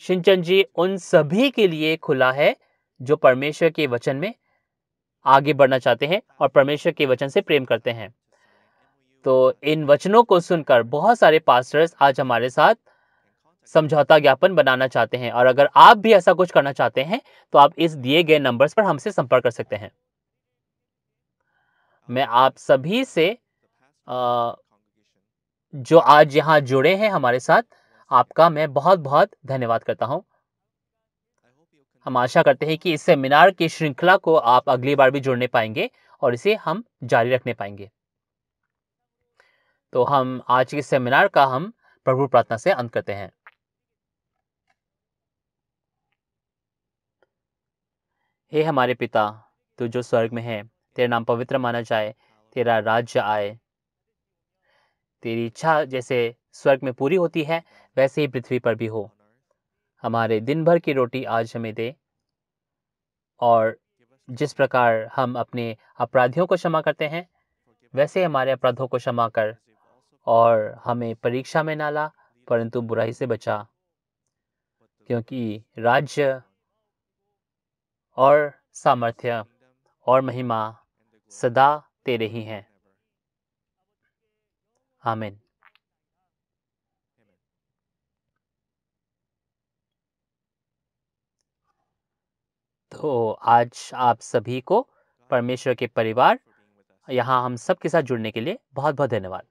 शिनचंद जी उन सभी के लिए खुला है जो परमेश्वर के वचन में आगे बढ़ना चाहते हैं और परमेश्वर के वचन से प्रेम करते हैं तो इन वचनों को सुनकर बहुत सारे पास्टर्स आज हमारे साथ समझौता ज्ञापन बनाना चाहते हैं और अगर आप भी ऐसा कुछ करना चाहते हैं तो आप इस दिए गए नंबर्स पर हमसे संपर्क कर सकते हैं मैं आप सभी से आ, जो आज यहाँ जुड़े हैं हमारे साथ आपका मैं बहुत बहुत धन्यवाद करता हूँ हम आशा करते हैं कि इस सेमिनार की श्रृंखला को आप अगली बार भी जुड़ने पाएंगे और इसे हम जारी रखने पाएंगे तो हम आज के सेमिनार का हम प्रभु प्रार्थना से अंत करते हैं हे हमारे पिता तू जो स्वर्ग में है तेरा नाम पवित्र माना जाए तेरा राज्य आए तेरी इच्छा जैसे स्वर्ग में पूरी होती है वैसे ही पृथ्वी पर भी हो हमारे दिन भर की रोटी आज हमें दे और जिस प्रकार हम अपने अपराधियों को क्षमा करते हैं वैसे हमारे अपराधों को क्षमा कर और हमें परीक्षा में ना ला परंतु बुराई से बचा क्योंकि राज्य और सामर्थ्य और महिमा सदा तेरे ही हैं आमिन तो आज आप सभी को परमेश्वर के परिवार यहाँ हम सब के साथ जुड़ने के लिए बहुत बहुत धन्यवाद